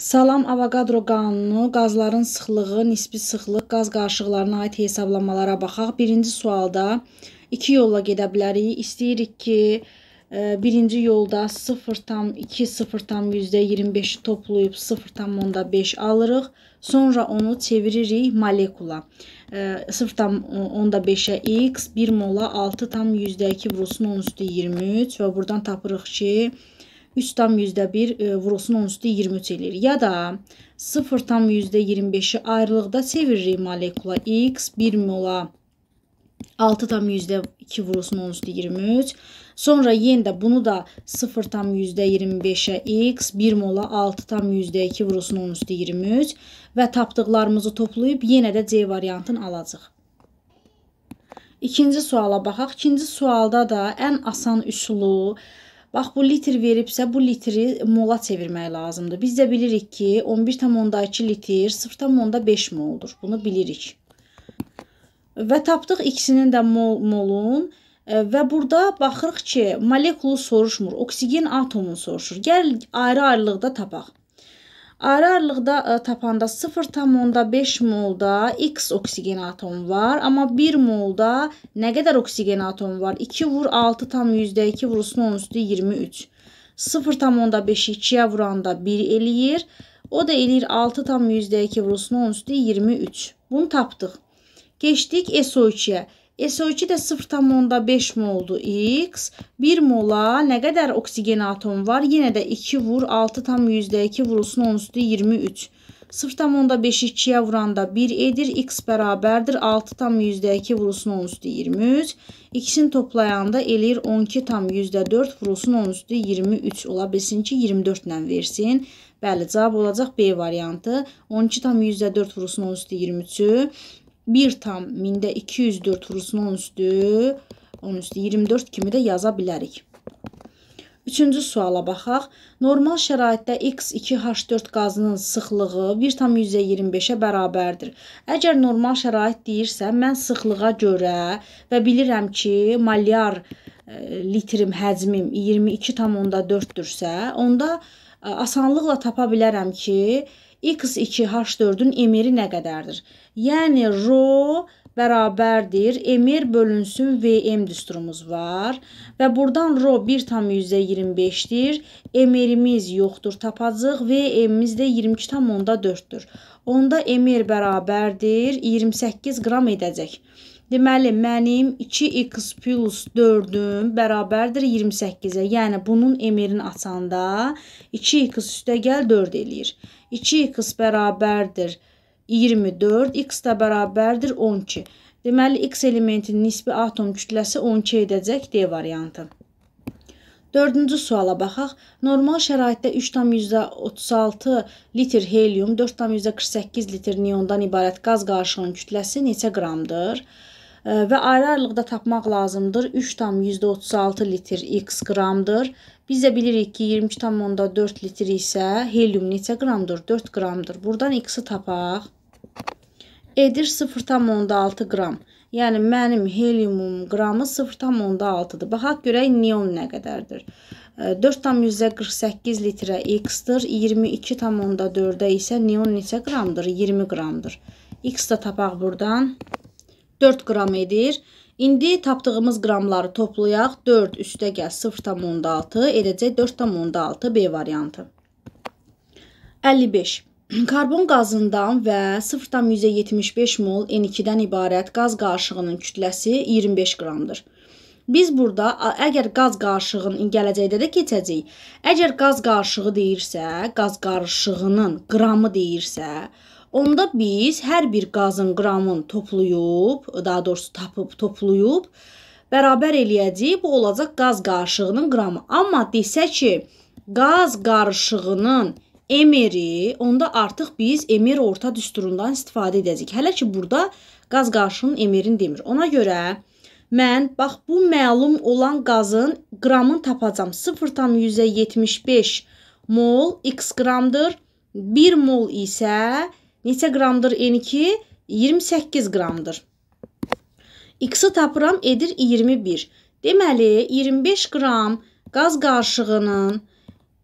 Salam Avogadro qanunu, qazların sıxlığı, nisbi sıxlıq, qaz qarışıqlarına aid hesablamalara baxaq. Birinci sualda iki yolla gedə bilərik. İstəyirik ki, e, birinci yolda 0,2-0,25-i toplayıb 0,5 alırıq. Sonra onu çeviririk molekula. 0,5-ə x, 1 mola 6,2 vurulsun 10 üstü 23 və buradan tapırıq ki, 3,1 e, vurulsun 13-23 eləyir. Ya da 0,25-i ayrılıqda çeviririk molekula x 1 mola 6,2 vurulsun 13-23. Sonra yenə də bunu da 0,25-ə x 1 mola 6,2 vurulsun 13-23 və tapdıqlarımızı toplayıb yenə də C variantını alacaq. İkinci suala baxaq. İkinci sualda da ən asan üsulu Bax bu litr veribsə, bu litri mola çevirmək lazımdır. Biz də bilirik ki, 11,2 litr 0,5 moldur. Bunu bilirik. Və tapdıq ikisinin də mol, molun e, və burada baxırıq ki, molekulu soruşmur, oksigen atomunu soruşur. Gəl ayrı-ayrılıqda tapaq. Ayrı aralıqda e, tapanda 0,5 molda X oksigen atomu var, amma 1 molda nə qədər oksigen atomu var? 2 vur 6 tam %2 vurulsun 10 üstü 23. 0,5-i 2-yə vuranda 1 eləyir. O da eləyir 6 tam %2 vurulsun 10 üstü 23. Bunu tapdıq. Keçdik SO2-yə. SO2 də 0,5 moldu X. 1 mola nə qədər oksigen atomu var? Yenə də 2 vur 6,2 vurulsun 10 üstü 23. 0,5-i 2-yə vuranda 1 edir. X bərabərdir 6,2 vurulsun 10 üstü 23. İkisini toplayanda eləyir 12,4 vurulsun 10 üstü 23. Ola bilsin ki, 24 ilə versin. Bəli, cavab olacaq B variantı. 12,4 vurulsun 10 üstü 23-ü. 1 tam mində 204 vurusunun 10 üstü, 10 üstü 24 kimi də yaza bilərik. Üçüncü suala baxaq. Normal şəraitdə X2H4 qazının sıxlığı 1,25-ə bərabərdir. Əgər normal şərait deyirsə, mən sıxlığa görə və bilirəm ki, molyar e, litrim həcmim 22,4-dürsə, onda e, asanlıqla tapa bilərəm ki, x2h4-ün emiri nə qədərdir? Yəni, rho bərabərdir. MR bölünsün VM düsturumuz var və burdan rho 1,25-dir. MR-imiz yoxdur, tapacaq. VM-imiz də 22,4-dür. Onda MR bərabərdir 28 qram edəcək. Deməli, mənim 2x plus 4-üm bərabərdir 28-ə. Yəni, bunun MR-ini açanda 2x üstə gəl 4 eləyir. 2x bərabərdir 24, x də bərabərdir 12. Deməli, x elementinin nisbi atom kütləsi 12 edəcək D variantı. Dördüncü suala baxaq. Normal şəraitdə 3,36 litr helium, 4,48 litr neondan ibarət qaz qarışığının kütləsi neçə qramdır? 3,36 və ayrı aralıqda tapmaq lazımdır. 3,36 litr x qramdır. Biz də bilirik ki, 22,4 litr isə helium neçə qramdır? 4 qramdır. Buradan x-i tapaq. Edir 0,6 qram. Yəni mənim heliumum qramı 0,6-dır. Baxaq görək neon nə qədərdir. 4,48 litrə x-dir, 22,4-ə isə neon neçə qramdır? 20 qramdır. X də tapaq buradan. 4 qram edir. İndi tapdığımız qramları toplayaq. 4 üstə gəl 0,6 eləcək 4,6 B variantı. 55. Karbon qazından və 0,75 mol N2-dən ibarət qaz qarışığının kütləsi 25 qramdır. Biz burada əgər qaz qarışığının gələcəkdə də keçəcəyik. Əgər qaz qarışığı deyirsə, qaz qarışığının qramı deyirsə, Onda biz hər bir qazın qramını toplayıb, daha doğrusu tapıb, toplayıb bərabər eləyəcəyik. Bu olacaq qaz qarışığının qramı. Amma desə ki, qaz qarışığının emeri, onda artıq biz emer orta düsturundan istifadə edəcəyik. Hələ ki burada qaz qarışığının emerini demir. Ona görə mən bax bu məlum olan qazın qramını tapacam. 0,175 mol x qramdır. 1 mol isə neçə qramdır N2? 28 qramdır. X-i tapıram, edir 21. Deməli, 25 qram qaz qarışığının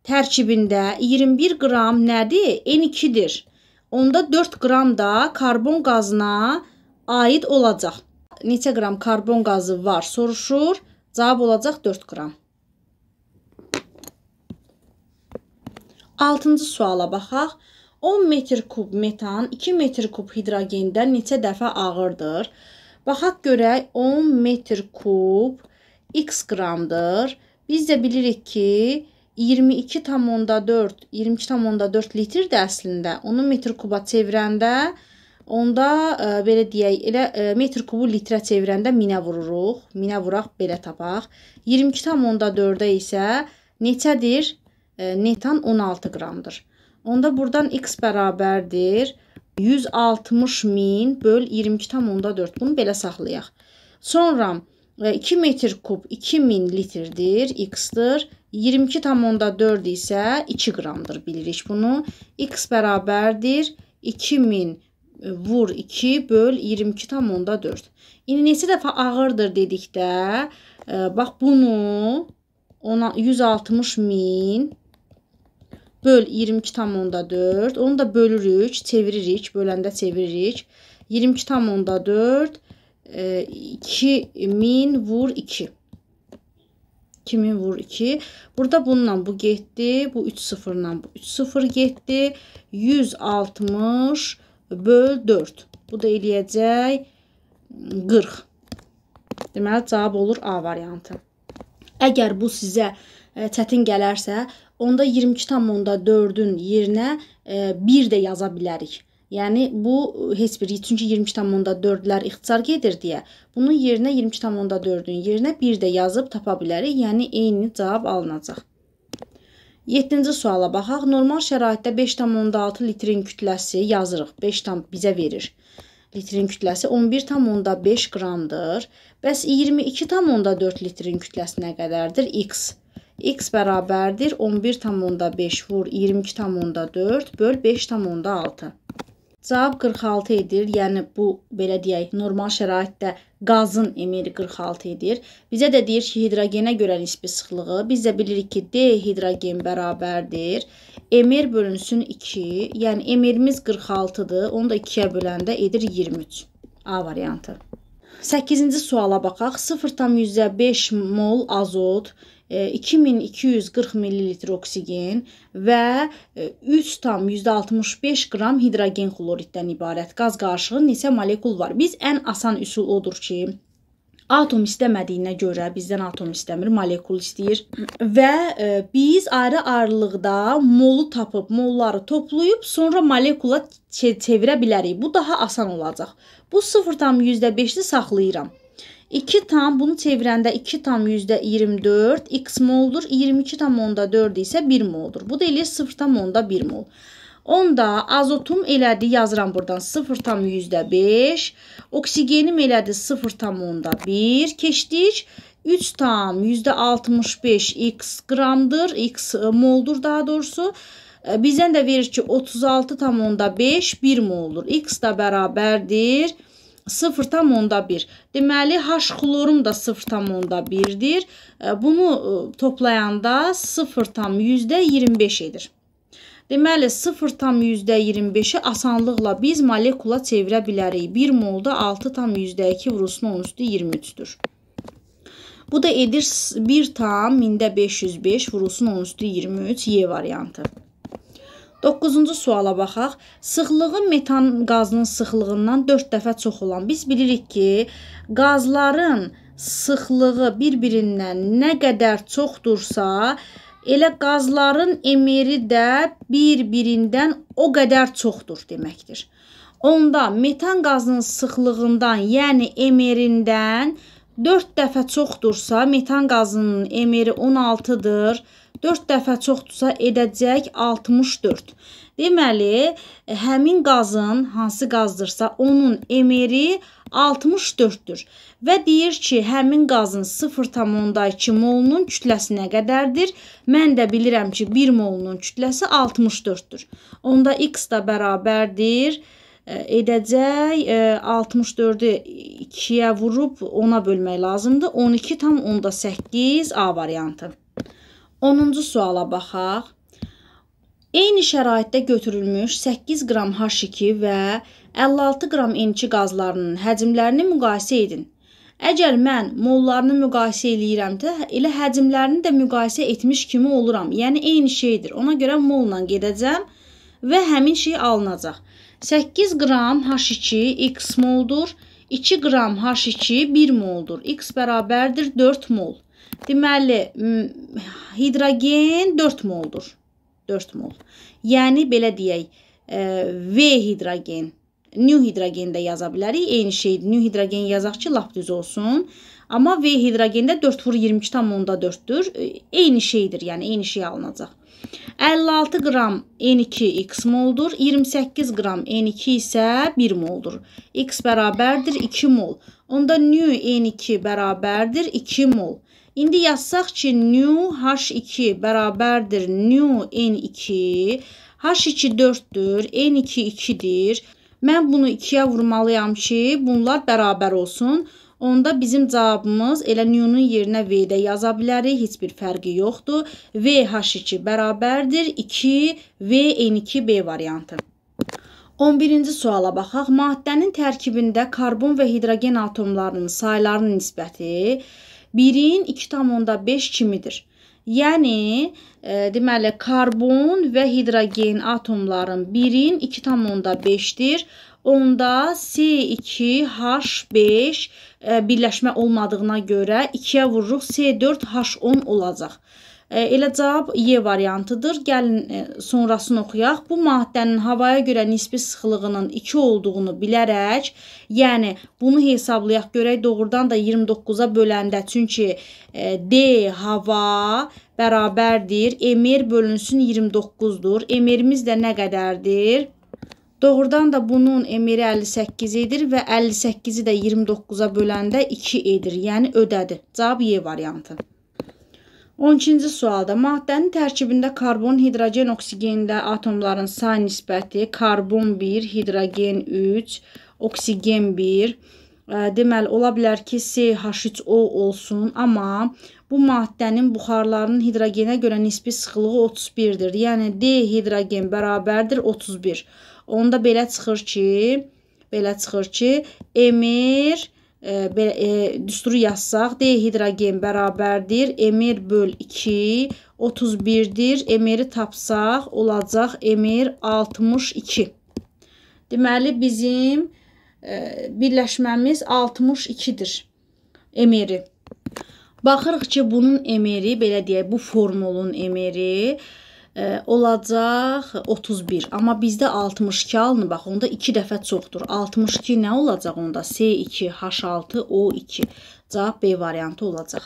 tərkibində 21 qram nədir? N2-dir. Onda 4 qram da karbon qazına aid olacaq. Neçə qram karbon qazı var soruşur. Cavab olacaq 4 qram. 6-cı suala baxaq. 10 metr-kub metan 2 metr-kub hidrogendən neçə dəfə ağırdır? Baxaq görək 10 metr-kub x qramdır. Biz də bilirik ki, 22,4 22,4 litr də əslində. Onu metr-kuba çevirəndə onda ə, e, belə deyək, elə ə, e, metr-kubu litrə çevirəndə 1000-ə vururuq. 1000-ə vuraq belə tapaq. 22,4-ə isə neçədir? Ə, e, netan 16 qramdır. Onda buradan x bərabərdir 160 min böl 22,4. Bunu belə saxlayaq. Sonra 2 e, metr kub 2000 litrdir, x-dir. 22,4 isə 2 qramdır bilirik bunu. x bərabərdir 2000 e, vur 2 böl 22,4. İndi neçə dəfə ağırdır dedikdə, e, bax bunu ona 160 min böl 22,4. Onu da bölürük, çeviririk, böləndə çeviririk. 22,4 e, 2000 vur 2. 2000 vur 2. Burada bununla bu getdi. Bu 3 sıfırla bu 3 sıfır getdi. 160 böl 4. Bu da eləyəcək 40. Deməli cavab olur A variantı. Əgər bu sizə e, çətin gələrsə, onda 22,4-ün yerinə 1 e, də yaza bilərik. Yəni bu e, heç bir çünki 22,4-lər ixtisar gedir deyə bunun yerinə 22,4-ün yerinə 1 də yazıb tapa bilərik. Yəni eyni cavab alınacaq. 7-ci suala baxaq. Normal şəraitdə 5,6 litrin kütləsi yazırıq. 5 tam bizə verir. Litrin kütləsi 11,5 qramdır. Bəs 22,4 litrin kütləsinə qədərdir x x bərabərdir 11,5 vur 22,4 böl 5,6. Cavab 46 edir. Yəni bu belə deyək, normal şəraitdə qazın emili 46 edir. Bizə də deyir ki, hidrogenə görə nisbi sıxlığı. Biz də bilirik ki, D hidrogen bərabərdir. Emir bölünsün 2. Yəni emirimiz 46-dır. Onu da 2-yə böləndə edir 23. A variantı. 8-ci suala baxaq. 0,5 mol azot 2240 e, ml oksigen və 3,65 e, qram hidrogen xloriddən ibarət qaz qarışığı neçə molekul var? Biz ən asan üsul odur ki, atom istəmədiyinə görə bizdən atom istəmir, molekul istəyir və e, biz ayrı-ayrılıqda molu tapıb, molları toplayıb sonra molekula çevirə bilərik. Bu daha asan olacaq. Bu 0,5-li saxlayıram. 2 tam bunu çevirəndə 2 tam %24 x moldur. 22 tam onda 4 isə 1 moldur. Bu da eləyir 0 tam onda 1 mol. Onda azotum elədi yazıram buradan 0 tam %5. Oksigenim elədi 0 tam onda 1. Keçdik. 3 tam %65 x qramdır. X e, moldur daha doğrusu. E, Bizdən də verir ki 36 tam onda 5 1 moldur. X da bərabərdir 0,1. Deməli, H xlorum da 0,1-dir. E, bunu e, toplayanda 0,25 edir. Deməli, 0,25-i asanlıqla biz molekula çevirə bilərik. 1 molda 6,2 vurusun 10 üstü 23-dür. Bu da edir 1 tam 1505 vurusun 10 üstü 23 Y variantı. 9-cu suala baxaq. Sıxlığın metan qazının sıxlığından 4 dəfə çox olan. Biz bilirik ki, qazların sıxlığı bir-birindən nə qədər çoxdursa, elə qazların emeri də bir-birindən o qədər çoxdur deməkdir. Onda metan qazının sıxlığından, yəni emerindən 4 dəfə çoxdursa, metan qazının emeri 16-dır 4 dəfə çoxdursa edəcək 64. Deməli, e, həmin qazın, hansı qazdırsa, onun emeri 64-dür və deyir ki, həmin qazın 0,2 molunun kütləsinə qədərdir. Mən də bilirəm ki, 1 molunun kütləsi 64-dür. Onda x da bərabərdir e, edəcək 64-ü e, 2-yə vurub 10-a bölmək lazımdır. 12,8 A variantı. 10-cu suala baxaq. Eyni şəraitdə götürülmüş 8 qram H2 və 56 qram N2 qazlarının həcmlərini müqayisə edin. Əgər mən mollarını müqayisə eləyirəmsə, elə həcmlərini də müqayisə etmiş kimi oluram. Yəni eyni şeydir. Ona görə molla gedəcəm və həmin şey alınacaq. 8 qram H2 x moldur, 2 qram H2 1 moldur. X bərabərdir 4 mol. Deməli, hidrogen 4 moldur. 4 mol. Yəni belə deyək, e, V hidrogen, new hidrogen də yaza bilərik. Eyni şeydir. New hidrogen yazaq ki, lap düz olsun. Amma V hidrogendə 4 vur 22,4-dür. E, eyni şeydir, yəni eyni şey alınacaq. 56 qram N2X moldur, 28 qram N2 isə 1 moldur. X bərabərdir 2 mol. Onda nü N2 bərabərdir 2 mol. İndi yazsaq ki, new H2 bərabərdir new N2. H2 4-dür, N2 2-dir. Mən bunu 2-yə vurmalıyam ki, bunlar bərabər olsun. Onda bizim cavabımız elə new-nun yerinə v-də yaza bilərik, heç bir fərqi yoxdur. VH2 bərabərdir 2 VN2B variantı. 11-ci suala baxaq. Maddənin tərkibində karbon və hidrogen atomlarının saylarının nisbəti 1-in 2,5 kimidir. Yəni, e, deməli, karbon və hidrogen atomların 1-in 2,5-dir. Onda C2H5 e, birləşmə olmadığına görə 2-yə vururuq C4H10 olacaq. E, Eləcə cavab E variantıdır. Gəlin e, sonrasını oxuyaq. Bu maddənin havaya görə nisbi sıxlığının 2 olduğunu bilərək, yəni bunu hesablayaq görək doğrudan da 29-a böləndə çünki e, D hava bərabərdir. MR bölünsün 29-dur. MR-imiz də nə qədərdir? Doğrudan da bunun MR-i 58 edir və 58-i də 29-a böləndə 2 edir, yəni ödədir. Cavab E variantı. 12-ci sualda maddənin tərkibində karbon, hidrogen, oksigenda atomların say nisbəti karbon 1, hidrogen 3, oksigen 1. Deməli, ola bilər ki, CH3O olsun, amma bu maddənin buxarlarının hidrogenə görə nisbi sıxlığı 31-dir. Yəni, D hidrogen bərabərdir 31. Onda belə çıxır ki, belə çıxır ki, emir e, e, düsturu yazsaq D hidrogen bərabərdir MR böl 2 31-dir. MR-i tapsaq olacaq MR 62. Deməli bizim e, birləşməmiz 62-dir MR-i. Baxırıq ki, bunun MR-i belə deyək, bu formulun MR-i olacaq 31. Amma bizdə 62 alınır. Bax, onda 2 dəfə çoxdur. 62 nə olacaq onda? C2H6O2. Cavab B variantı olacaq.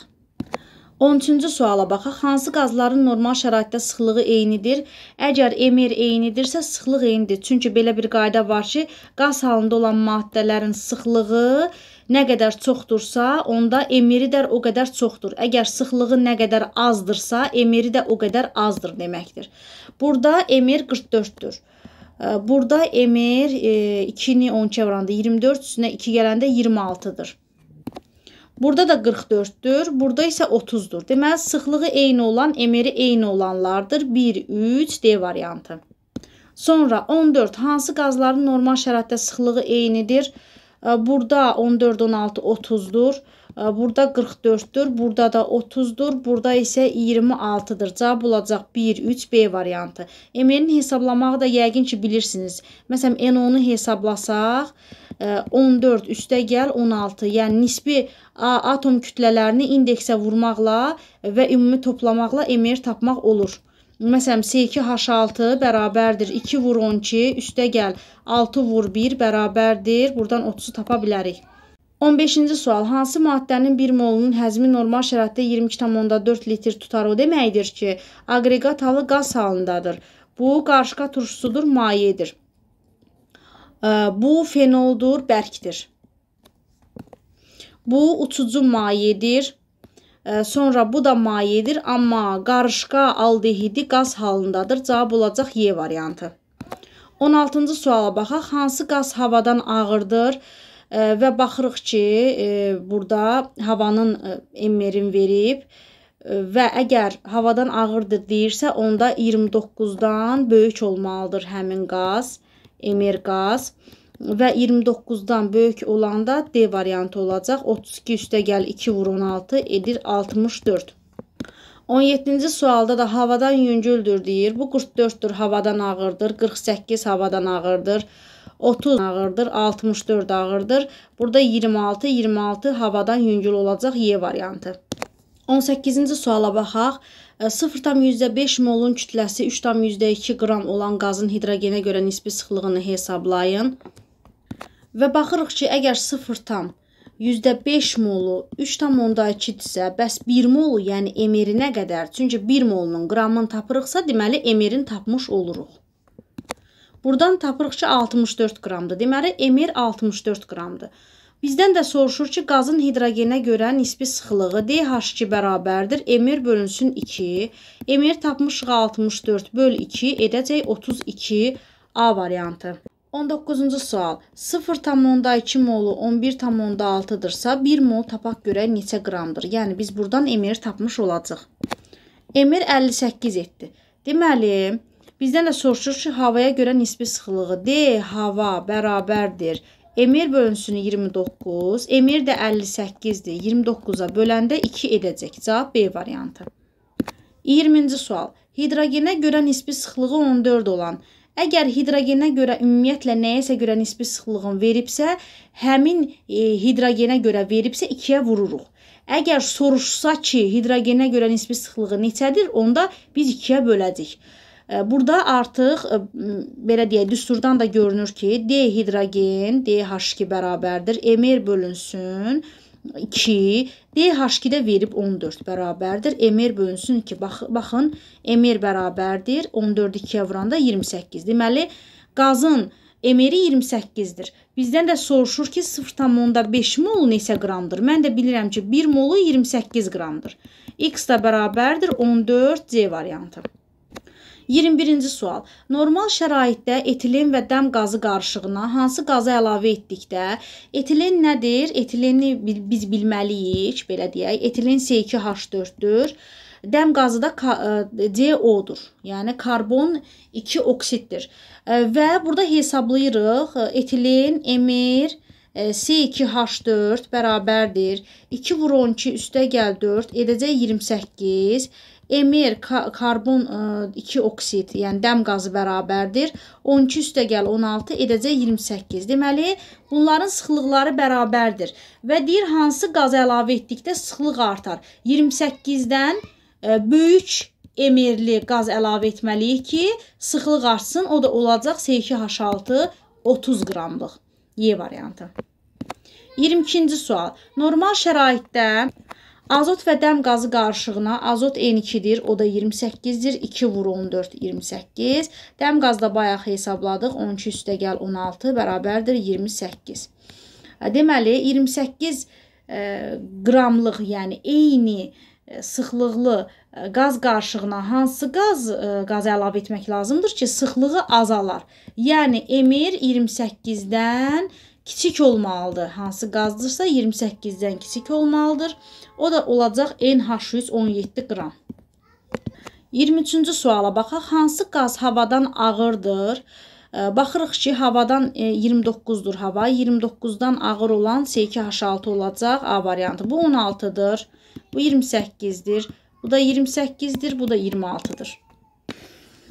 13-cü suala baxaq. Hansı qazların normal şəraitdə sıxlığı eynidir? Əgər MR eynidirsə, sıxlıq eynidir. Çünki belə bir qayda var ki, qaz halında olan maddələrin sıxlığı eynidir nə qədər çoxdursa, onda emiri də o qədər çoxdur. Əgər sıxlığı nə qədər azdırsa, emiri də o qədər azdır deməkdir. Burada emir 44-dür. Burada emir 2-ni 12-ə vuranda 24, üstünə 2 gələndə 26-dır. Burada da 44-dür, burada isə 30-dur. Deməli, sıxlığı eyni olan, emiri eyni olanlardır. 1, 3, D variantı. Sonra 14. Hansı qazların normal şəraitdə sıxlığı eynidir? 1, Burada 14, 16, 30-dur. Burada 44-dür. Burada da 30-dur. Burada isə 26-dır. Cavab olacaq 1, 3, B variantı. MN-in hesablamağı da yəqin ki, bilirsiniz. Məsələn, N10-u hesablasaq, 14 e, üstə gəl 16. Yəni, nisbi atom kütlələrini indeksə vurmaqla və ümumi toplamaqla MR tapmaq olur. Məsələn, S2H6 bərabərdir 2 vur 12, üstə gəl 6 vur 1 bərabərdir. Buradan 30-u tapa bilərik. 15-ci sual. Hansı maddənin bir molunun həzmi normal şəraitdə 22,4 litr tutar? O deməkdir ki, aqreqat halı qaz halındadır. Bu qarışqa turşusudur, mayedir. Bu fenoldur, bərkdir. Bu uçucu mayedir. Sonra bu da mayedir, amma qarışqa aldehidi qaz halındadır. Cavab olacaq Y variantı. 16-cı suala baxaq. Hansı qaz havadan ağırdır? Və baxırıq ki, e, burada havanın emerin verib e, və əgər havadan ağırdır deyirsə, onda 29-dan böyük olmalıdır həmin qaz, emer qaz və 29-dan böyük olanda D variantı olacaq. 32 üstə gəl 2 vur 16 edir 64. 17-ci sualda da havadan yüngüldür deyir. Bu 44-dür, havadan ağırdır. 48 havadan ağırdır. 30 ağırdır, 64 ağırdır. Burada 26, 26 havadan yüngül olacaq Y variantı. 18-ci suala baxaq. 0,5 e, molun kütləsi 3,2 qram olan qazın hidrogenə görə nisbi sıxlığını hesablayın və baxırıq ki, əgər 0 tam %5 molu 3.2-dirsə, bəs 1 molu, yəni emerinə qədər, çünki 1 molunun qramını tapırıqsa, deməli emerin tapmış oluruq. Burdan tapırıq ki, 64 qramdır. Deməli emir 64 qramdır. Bizdən də soruşur ki, qazın hidrogenə görə nisbi sıxlığı DH2 bərabərdir. Emir bölünsün 2. Emir tapmışıq 64 böl 2 edəcək 32 A variantı. 19-cu sual. 0,2 molu 11,6-dırsa, 1 mol tapaq görə neçə qramdır? Yəni, biz buradan emir tapmış olacaq. Emir 58 etdi. Deməli, bizdən də soruşur ki, havaya görə nisbi sıxılığı. D, hava bərabərdir. Emir bölünsünü 29, emir də 58-dir. 29-a böləndə 2 edəcək. Cavab B variantı. 20-ci sual. Hidrogenə görə nisbi sıxlığı 14 olan, Əgər hidrogenə görə ümumiyyətlə nəyəsə görə nisbi sıxlığın veribsə, həmin e, hidrogenə görə veribsə 2-yə vururuq. Əgər soruşsa ki, hidrogenə görə nisbi sıxlığı neçədir, onda biz 2-yə böləcəyik. E, burada artıq e, belə deyək, düsturdan da görünür ki, D hidrogen DH2 bərabərdir. MR bölünsün 2 DH2-də verib 14 bərabərdir. MR bölünsün 2. Bax, baxın, MR bərabərdir. 14-ü 2-yə vuranda 28. Deməli, qazın MR-i 28-dir. Bizdən də soruşur ki, 0,5 mol neçə qramdır? Mən də bilirəm ki, 1 molu 28 qramdır. X də bərabərdir 14C variantı. 21-ci sual. Normal şəraitdə etilen və dəm qazı qarışığına hansı qazı əlavə etdikdə etilen nədir? Etileni biz bilməliyik, belə deyək. Etilen C2H4-dür. Dəm qazı da CO-dur. E, yəni karbon 2 oksiddir. E, və burada hesablayırıq e, etilen, emir, C2H4 bərabərdir 2 vur 12 üstə gəl 4 edəcək 28 MR karbon 2 e, oksid, yəni dəm qazı bərabərdir. 12 üstə gəl 16 edəcək 28. Deməli, bunların sıxlıqları bərabərdir. Və deyir, hansı qaz əlavə etdikdə sıxlıq artar? 28-dən e, böyük MR-li qaz əlavə etməliyik ki, sıxlıq artsın. O da olacaq S2H6 30 qramlıq. Y variantı. 22-ci sual. Normal şəraitdə Azot və dəm qazı qarışığına azot N2-dir, o da 28-dir, 2 vur 14, 28. Dəm qazda bayaq hesabladıq, 12 üstə gəl 16 bərabərdir 28. E, deməli, 28 ə, e, qramlıq, yəni eyni e, sıxlıqlı qaz qarışığına hansı qaz qaz əlavə etmək lazımdır ki, sıxlığı azalar. Yəni, emir 28-dən 28 kiçik olmalıdır. Hansı qazdırsa 28-dən kiçik olmalıdır. O da olacaq NH317 qram. 23-cü suala baxaq. Hansı qaz havadan ağırdır? Baxırıq ki, havadan 29-dur e, hava. 29-dan ağır olan S2H6 olacaq. A variantı. Bu 16-dır. Bu 28-dir. Bu da 28-dir. Bu da 26-dır.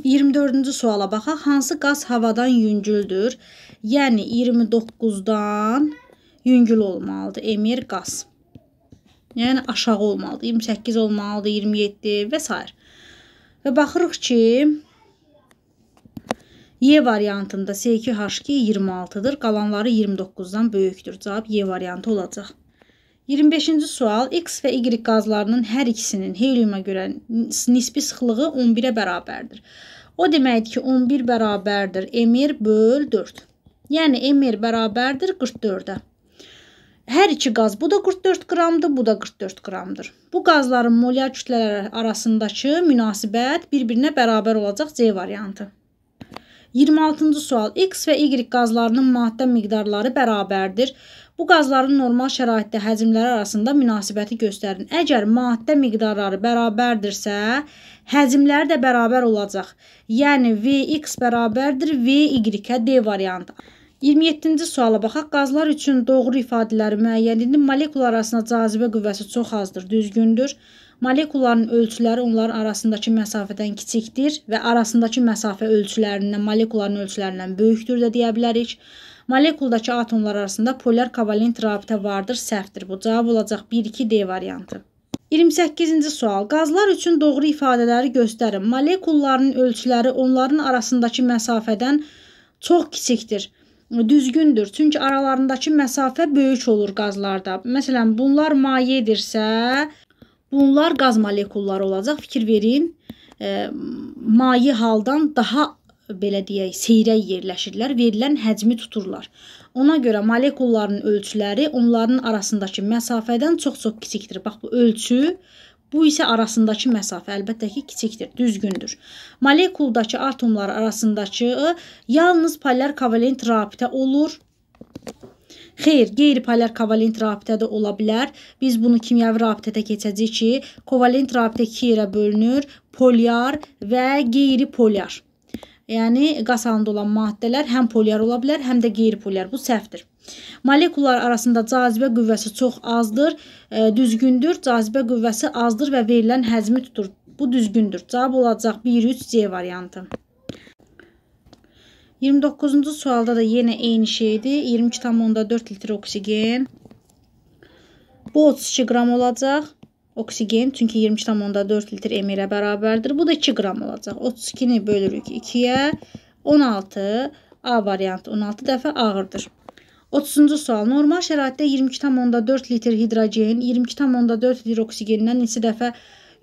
24-cü suala baxaq. Hansı qaz havadan yüngüldür? Yəni 29-dan yüngül olmalıdır emir qaz. Yəni aşağı olmalıdır. 28 olmalıdır, 27 və s. Və baxırıq ki, Y variantında S2H2 26-dır. Qalanları 29-dan böyükdür. Cavab Y variantı olacaq. 25-ci sual X və Y qazlarının hər ikisinin heliuma görə nisbi sıxlığı 11-ə bərabərdir. O deməkdir ki, 11 bərabərdir. Emir böl 4. Yəni MR bərabərdir 44-ə. Hər iki qaz, bu da 44 qramdır, bu da 44 qramdır. Bu qazların molyar kütlələri arasındakı münasibət bir-birinə bərabər olacaq C variantı. 26-cı sual. X və Y qazlarının maddə miqdarları bərabərdir. Bu qazların normal şəraitdə həcmləri arasında münasibəti göstərin. Əgər maddə miqdarları bərabərdirsə, həcmləri də bərabər olacaq. Yəni VX bərabərdir VY-ə D variantı. 27-ci suala baxaq. Qazlar üçün doğru ifadələri müəyyən edin. Molekular arasında cazibə qüvvəsi çox azdır, düzgündür. Molekulların ölçüləri onların arasındakı məsafədən kiçikdir və arasındakı məsafə ölçülərindən molekuların ölçülərindən böyükdür də deyə bilərik. Molekuldakı atomlar arasında polar kovalent rabitə vardır, səhvdir. Bu cavab olacaq 1-2 D variantı. 28-ci sual. Qazlar üçün doğru ifadələri göstərin. Molekulların ölçüləri onların arasındakı məsafədən çox kiçikdir düzgündür. Çünki aralarındakı məsafə böyük olur qazlarda. Məsələn, bunlar mayedirsə, bunlar qaz molekulları olacaq. Fikir verin, e, maye haldan daha belə deyək, seyrək yerləşirlər, verilən həcmi tuturlar. Ona görə molekulların ölçüləri onların arasındakı məsafədən çox-çox kiçikdir. Bax bu ölçü Bu isə arasındakı məsafə əlbəttə ki, kiçikdir, düzgündür. Molekuldakı atomlar arasındakı yalnız polar kovalent rabitə olur. Xeyr, qeyri-polar kovalent rabitə də ola bilər. Biz bunu kimyəvi rabitədə keçəcəyik ki, kovalent rabitə iki yerə bölünür: polyar və qeyri-polyar. Yəni qaz halında olan maddələr həm polyar ola bilər, həm də qeyri-polyar. Bu səhvdir. Molekullar arasında cazibə qüvvəsi çox azdır, e, düzgündür, cazibə qüvvəsi azdır və verilən həcmi tutur. Bu düzgündür. Cavab olacaq 1-3C variantı. 29-cu sualda da yenə eyni şeydir. 22,4 litr oksigen. Bu 32 qram olacaq oksigen, çünki 20,4 litr M ilə bərabərdir. Bu da 2 qram olacaq. 32-ni bölürük 2-yə. 16 A variantı 16 dəfə ağırdır. 30-cu sual. Normal şəraitdə 22,4 litr hidrogen, 22,4 litr oksigenindən neçə dəfə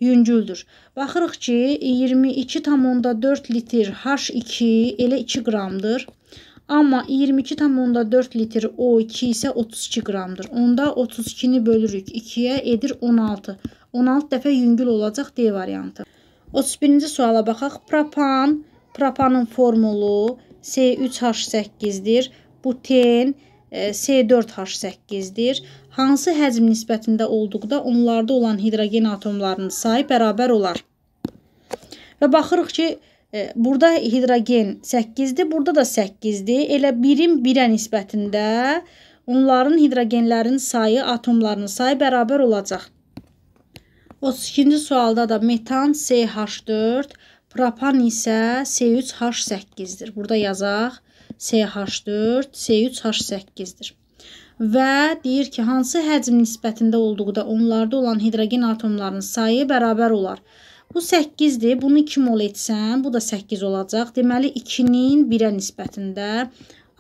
yüngüldür? Baxırıq ki, 22,4 litr H2 elə 2 qramdır. Amma 22,4 litr O2 isə 32 qramdır. Onda 32-ni bölürük 2-yə edir 16. 16 dəfə yüngül olacaq D variantı. 31-ci suala baxaq. Propan, propanın formulu C3H8-dir. Buten, S4H8-dir. Hansı həcm nisbətində olduqda onlarda olan hidrogen atomlarının sayı bərabər olar. Və baxırıq ki, e, burada hidrogen 8-dir, burada da 8-dir. Elə 1-in 1-ə nisbətində onların hidrogenlərin sayı, atomlarının sayı bərabər olacaq. 32-ci sualda da metan CH4, propan isə C3H8-dir. Burada yazaq CH4, C3H8-dir. Və deyir ki, hansı həcm nisbətində olduqda onlarda olan hidrogen atomlarının sayı bərabər olar. Bu 8-dir. Bunu 2 mol etsəm, bu da 8 olacaq. Deməli 2-nin 1-ə nisbətində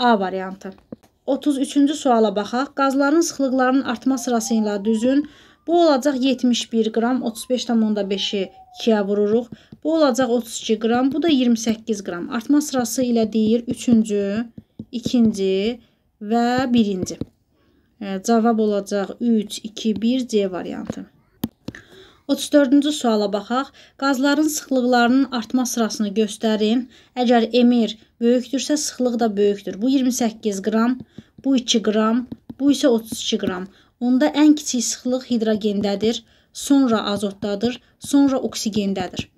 A variantı. 33-cü suala baxaq. Qazların sıxlıqlarının artma sırası ilə düzün. Bu olacaq 71 qram 35,5-i 2-yə vururuq. Bu olacaq 32 qram, bu da 28 qram. Artma sırası ilə deyir 3-cü, 2-ci və 1-ci. E, cavab olacaq 3, 2, 1 C variantı. 34-cü suala baxaq. Qazların sıxlıqlarının artma sırasını göstərin. Əgər emir böyükdürsə, sıxlıq da böyükdür. Bu 28 qram, bu 2 qram, bu isə 32 qram. Onda ən kiçik sıxlıq hidrogendədir, sonra azotdadır, sonra oksigendədir.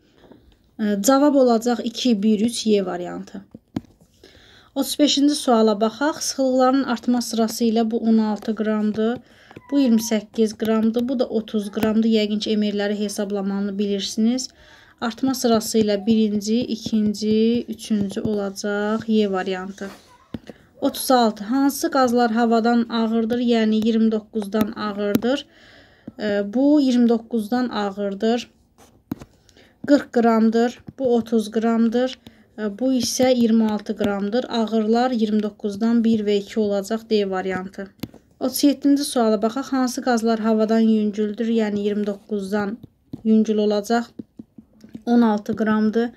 Cavab olacaq 2, 1, 3, Y variantı. 35-ci suala baxaq. Sıxlıqların artma sırası ilə bu 16 qramdır. Bu 28 qramdır. Bu da 30 qramdır. Yəqin ki, emirləri hesablamanı bilirsiniz. Artma sırası ilə birinci, ikinci, üçüncü olacaq Y variantı. 36. Hansı qazlar havadan ağırdır? Yəni 29-dan ağırdır. Bu 29-dan ağırdır. 40 qramdır, bu 30 qramdır, e, bu isə 26 qramdır. Ağırlar 29-dan 1 və 2 olacaq D variantı. 37-ci suala baxaq. Hansı qazlar havadan yüngüldür? Yəni 29-dan yüngül olacaq. 16 qramdır,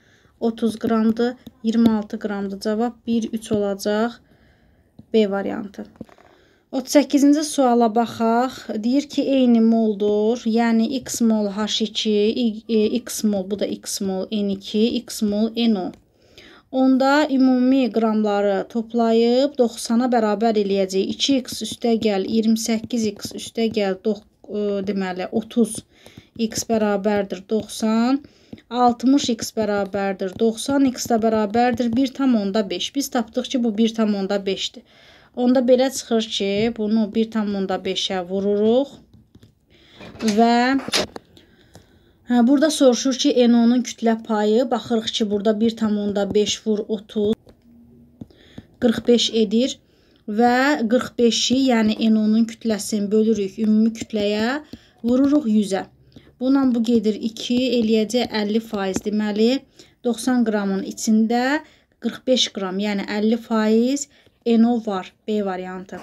30 qramdır, 26 qramdır. Cavab 1-3 olacaq. B variantı. 38-ci suala baxaq. Deyir ki, eyni moldur. Yəni x mol h2, e, x mol, bu da x mol n2, x mol n10. Onda ümumi qramları toplayıb 90-a bərabər eləyəcəyik. 2x üstə gəl 28x üstə gəl 9, e, deməli 30 x bərabərdir 90. 60x bərabərdir 90, x də bərabərdir 1,5. Biz tapdıq ki, bu 1,5-dir. Onda belə çıxır ki, bunu 1,5-ə vururuq və hə, burada soruşur ki, NO-nun kütlə payı, baxırıq ki, burada 1,5 vur 30, 45 edir və 45-i, yəni NO-nun kütləsini bölürük ümumi kütləyə, vururuq 100-ə. Bununla bu gedir 2, eləyəcək 50%, deməli 90 qramın içində 45 qram, yəni 50%, enol var. B variantı.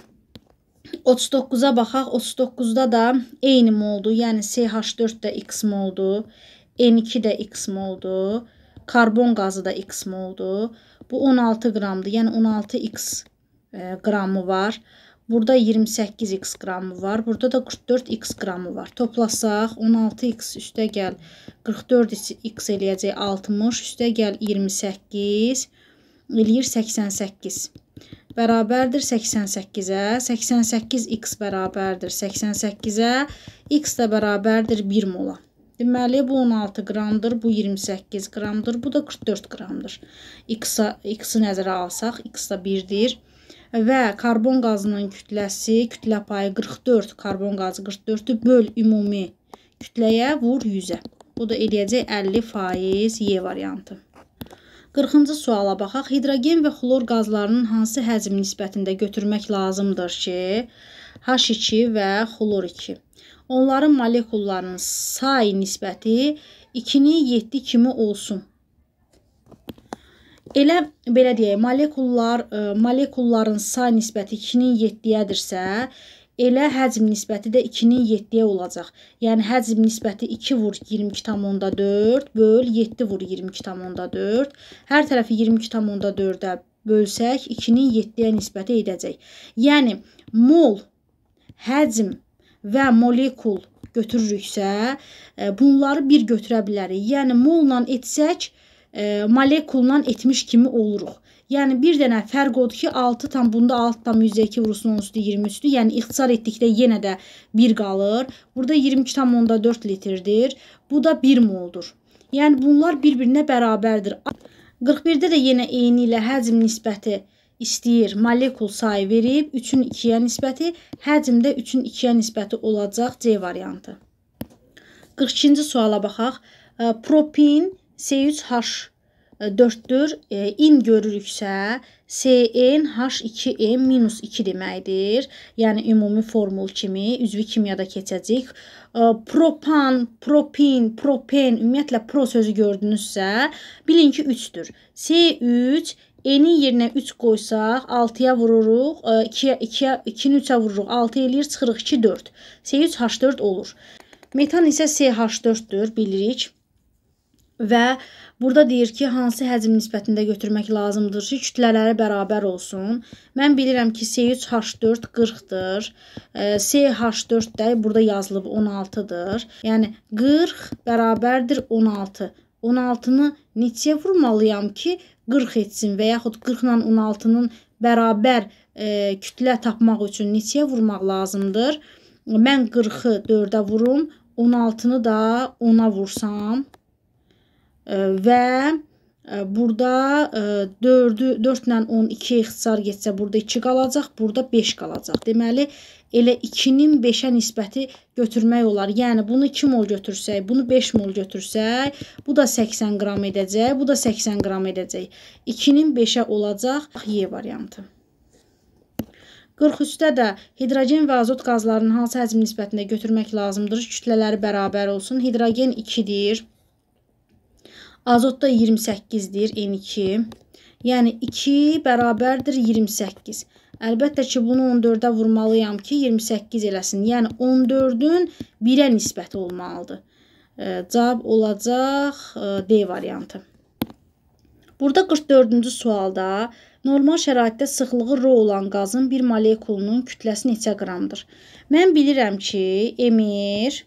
39-a baxaq. 39-da da eyni moldu. Yəni CH4 də X moldu. N2 də X moldu. Karbon qazı da X moldu. Bu 16 qramdır. Yəni 16 X e, qramı var. Burada 28 X qramı var. Burada da 44 X qramı var. Toplasaq 16 X üstə gəl 44 X eləyəcək 60 üstə gəl 28 eləyir 88 bərabərdir 88-ə, 88x bərabərdir 88-ə, x də bərabərdir 1 mola. Deməli, bu 16 qramdır, bu 28 qramdır, bu da 44 qramdır. X-i nəzərə alsaq, x da 1-dir. Və karbon qazının kütləsi, kütlə payı 44, karbon qazı 44-dür, böl ümumi kütləyə vur 100-ə. Bu da eləyəcək 50% Y variantı. 40-cı suala baxaq. Hidrogen və xlor qazlarının hansı həcm nisbətində götürmək lazımdır ki, H2 və xlor 2. Onların molekullarının say nisbəti 2-ni 7 kimi olsun. Elə belə deyək, molekullar ə, e, molekulların say nisbəti 2-nin 7-yədirsə, elə həcm nisbəti də 2-nin 7-yə olacaq. Yəni həcm nisbəti 2 vur 22,4 böl 7 vur 22,4. Hər tərəfi 22,4-ə bölsək 2-nin 7-yə nisbəti edəcək. Yəni mol həcm və molekul götürürüksə, e, bunları bir götürə bilərik. Yəni molla etsək, e, molekulla etmiş kimi oluruq. Yəni bir dənə fərq odur ki, 6 tam bunda 6 tam 102 vurulsun 10 üstü 20 üstü. Yəni ixtisar etdikdə yenə də 1 qalır. Burada 22 tam onda 4 litrdir. Bu da 1 moldur. Yəni bunlar bir-birinə bərabərdir. 41-də də yenə eyni ilə həcm nisbəti istəyir molekul sayı verib 3-ün 2-yə nisbəti, həcmdə 3-ün 2-yə nisbəti olacaq C variantı. 42-ci suala baxaq. Propin C3H 4-dür. E, in görürüksə, SN H2M minus 2 deməkdir. Yəni, ümumi formul kimi, üzvü kimyada keçəcək. E, propan, propin, propen, ümumiyyətlə, pro sözü gördünüzsə, bilin ki, 3-dür. S3, N-in yerinə 3 qoysaq, 6-ya vururuq, 2-ni e, 3-ə vururuq, 6 eləyir, çıxırıq 2, 4. S3H4 olur. Metan isə CH4-dür, bilirik. Və Burada deyir ki, hansı həcm nisbətində götürmək lazımdır ki, kütlələri bərabər olsun. Mən bilirəm ki, C3H4 40-dır. CH4 də burada yazılıb 16-dır. Yəni 40 bərabərdir 16. 16-nı neçəyə vurmalıyam ki, 40 etsin və yaxud 40 ilə 16-nın bərabər e, kütlə tapmaq üçün neçəyə vurmaq lazımdır? Mən 40-ı 4-ə vurum, 16-nı da 10-a vursam, və e, Burada 4-ü 4 ilə 12 ixtisar getsə burada 2 qalacaq, burada 5 qalacaq. Deməli elə 2-nin 5-ə nisbəti götürmək olar. Yəni bunu 2 mol götürsək, bunu 5 mol götürsək, bu da 80 qram edəcək, bu da 80 qram edəcək. 2-nin 5-ə olacaq Y variantı. 43-də də hidrogen və azot qazlarının hansı həcm nisbətində götürmək lazımdır? Kütlələri bərabər olsun. Hidrogen 2-dir. Azot da 28-dir, N2. Yəni 2 bərabərdir 28. Əlbəttə ki, bunu 14-ə vurmalıyam ki, 28 eləsin. Yəni 14-ün 1-ə nisbəti olmalıdır. E, cavab olacaq e, D variantı. Burada 44-cü sualda normal şəraitdə sıxlığı ρ olan qazın bir molekulunun kütləsi neçə qramdır? Mən bilirəm ki, emir,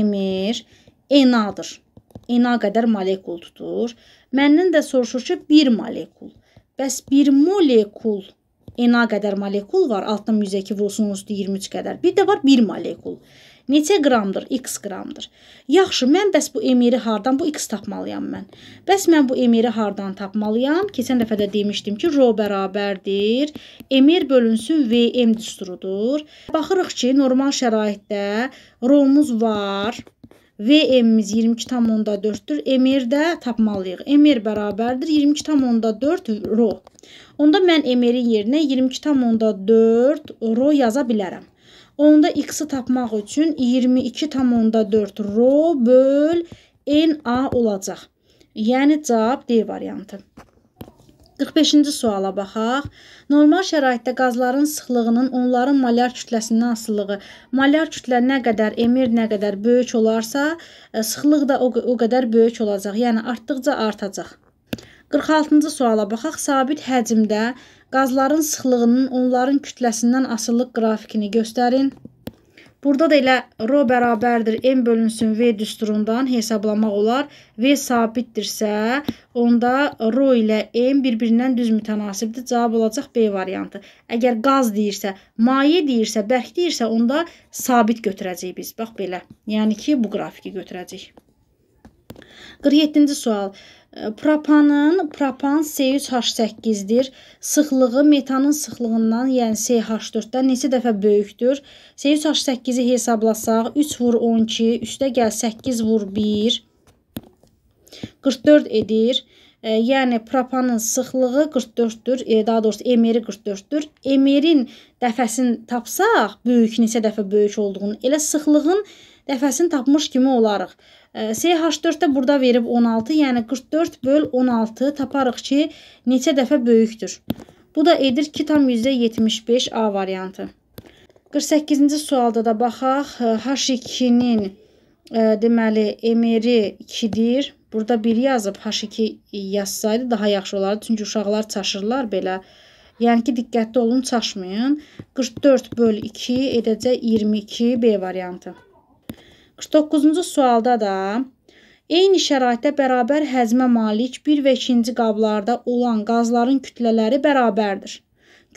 emir, NA-dır. N-a qədər molekul tutur. Məndən də soruşur ki, 1 molekul. Bəs 1 molekul N-a qədər molekul var. Altdan 102 vurulsun 23 qədər. Bir də var 1 molekul. Neçə qramdır? X qramdır. Yaxşı, mən bəs bu emiri hardan, bu x tapmalıyam mən. Bəs mən bu emiri hardan tapmalıyam? Keçən dəfə də demişdim ki, rho bərabərdir. Emir bölünsün VM düsturudur. Baxırıq ki, normal şəraitdə rho-muz var. VM-imiz 22,4-dür. MR də tapmalıyıq. MR bərabərdir 22,4 ro. Onda mən MR-in yerinə 22,4 ro yaza bilərəm. Onda x-i tapmaq üçün 22,4 ro böl NA olacaq. Yəni cavab D variantı. 45-ci suala baxaq. Normal şəraitdə qazların sıxlığının onların molyar kütləsindən asılılığı. Molyar kütlə nə qədər emir, nə qədər böyük olarsa, e, sıxlıq da o, o qədər böyük olacaq. Yəni artdıqca artacaq. 46-cı suala baxaq. Sabit həcmdə qazların sıxlığının onların kütləsindən asılılıq qrafikini göstərin. Burada da elə ro bərabərdir m bölünsün v düsturundan hesablamaq olar. V sabitdirsə, onda ro ilə m bir-birindən düz mütənasibdir. Cavab olacaq B variantı. Əgər qaz deyirsə, maye deyirsə, bərk deyirsə, onda sabit götürəcəyik biz. Bax belə. Yəni ki, bu qrafiki götürəcəyik. 47-ci sual. Propanın, propan C3H8-dir. Sıxlığı metanın sıxlığından, yəni CH4-dən neçə dəfə böyükdür? C3H8-i hesablasaq, 3 vur 12, üstə gəl 8 vur 1, 44 edir. E, yəni, propanın sıxlığı 44-dür, e, daha doğrusu emeri 44-dür. Emerin dəfəsini tapsaq, böyük neçə dəfə böyük olduğunu, elə sıxlığın sıxlığı Dəfəsini tapmış kimi olarıq. SH4 də burada verib 16, yəni 44 böl 16 taparıq ki, neçə dəfə böyükdür. Bu da edir 2,75 A variantı. 48-ci sualda da baxaq. H2-nin deməli emeri 2-dir. Burada 1 yazıb H2 yazsaydı daha yaxşı olardı. Çünki uşaqlar çaşırlar belə. Yəni ki, diqqətli olun, çaşmayın. 44 böl 2 edəcək 22 B variantı. 49-cu sualda da eyni şəraitdə bərabər həzmə malik 1 və 2-ci qablarda olan qazların kütlələri bərabərdir.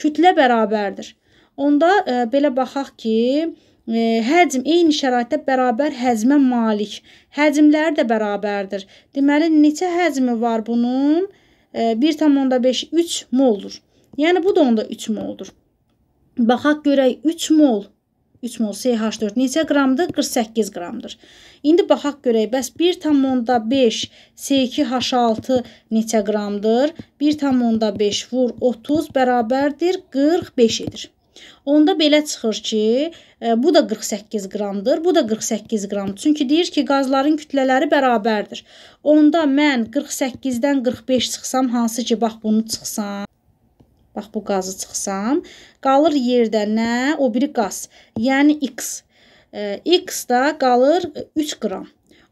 Kütlə bərabərdir. Onda e, belə baxaq ki, e, həcm eyni şəraitdə bərabər həzmə malik. Həcmləri də bərabərdir. Deməli neçə həcmi var bunun? E, 1.5 3 moldur. Yəni bu da onda 3 moldur. Baxaq görək 3 mol 3 mol CH4 neçə qramdır? 48 qramdır. İndi baxaq görək, bəs 1,5 C2H6 neçə qramdır? 1,5 vur 30 bərabərdir 45 edir. Onda belə çıxır ki, e, bu da 48 qramdır, bu da 48 qram. Çünki deyir ki, qazların kütlələri bərabərdir. Onda mən 48-dən 45 çıxsam, hansı ki, bax bunu çıxsam, Bax, bu qazı çıxsam. Qalır yerdə nə? O biri qaz. Yəni, x. E, x da qalır 3 qram.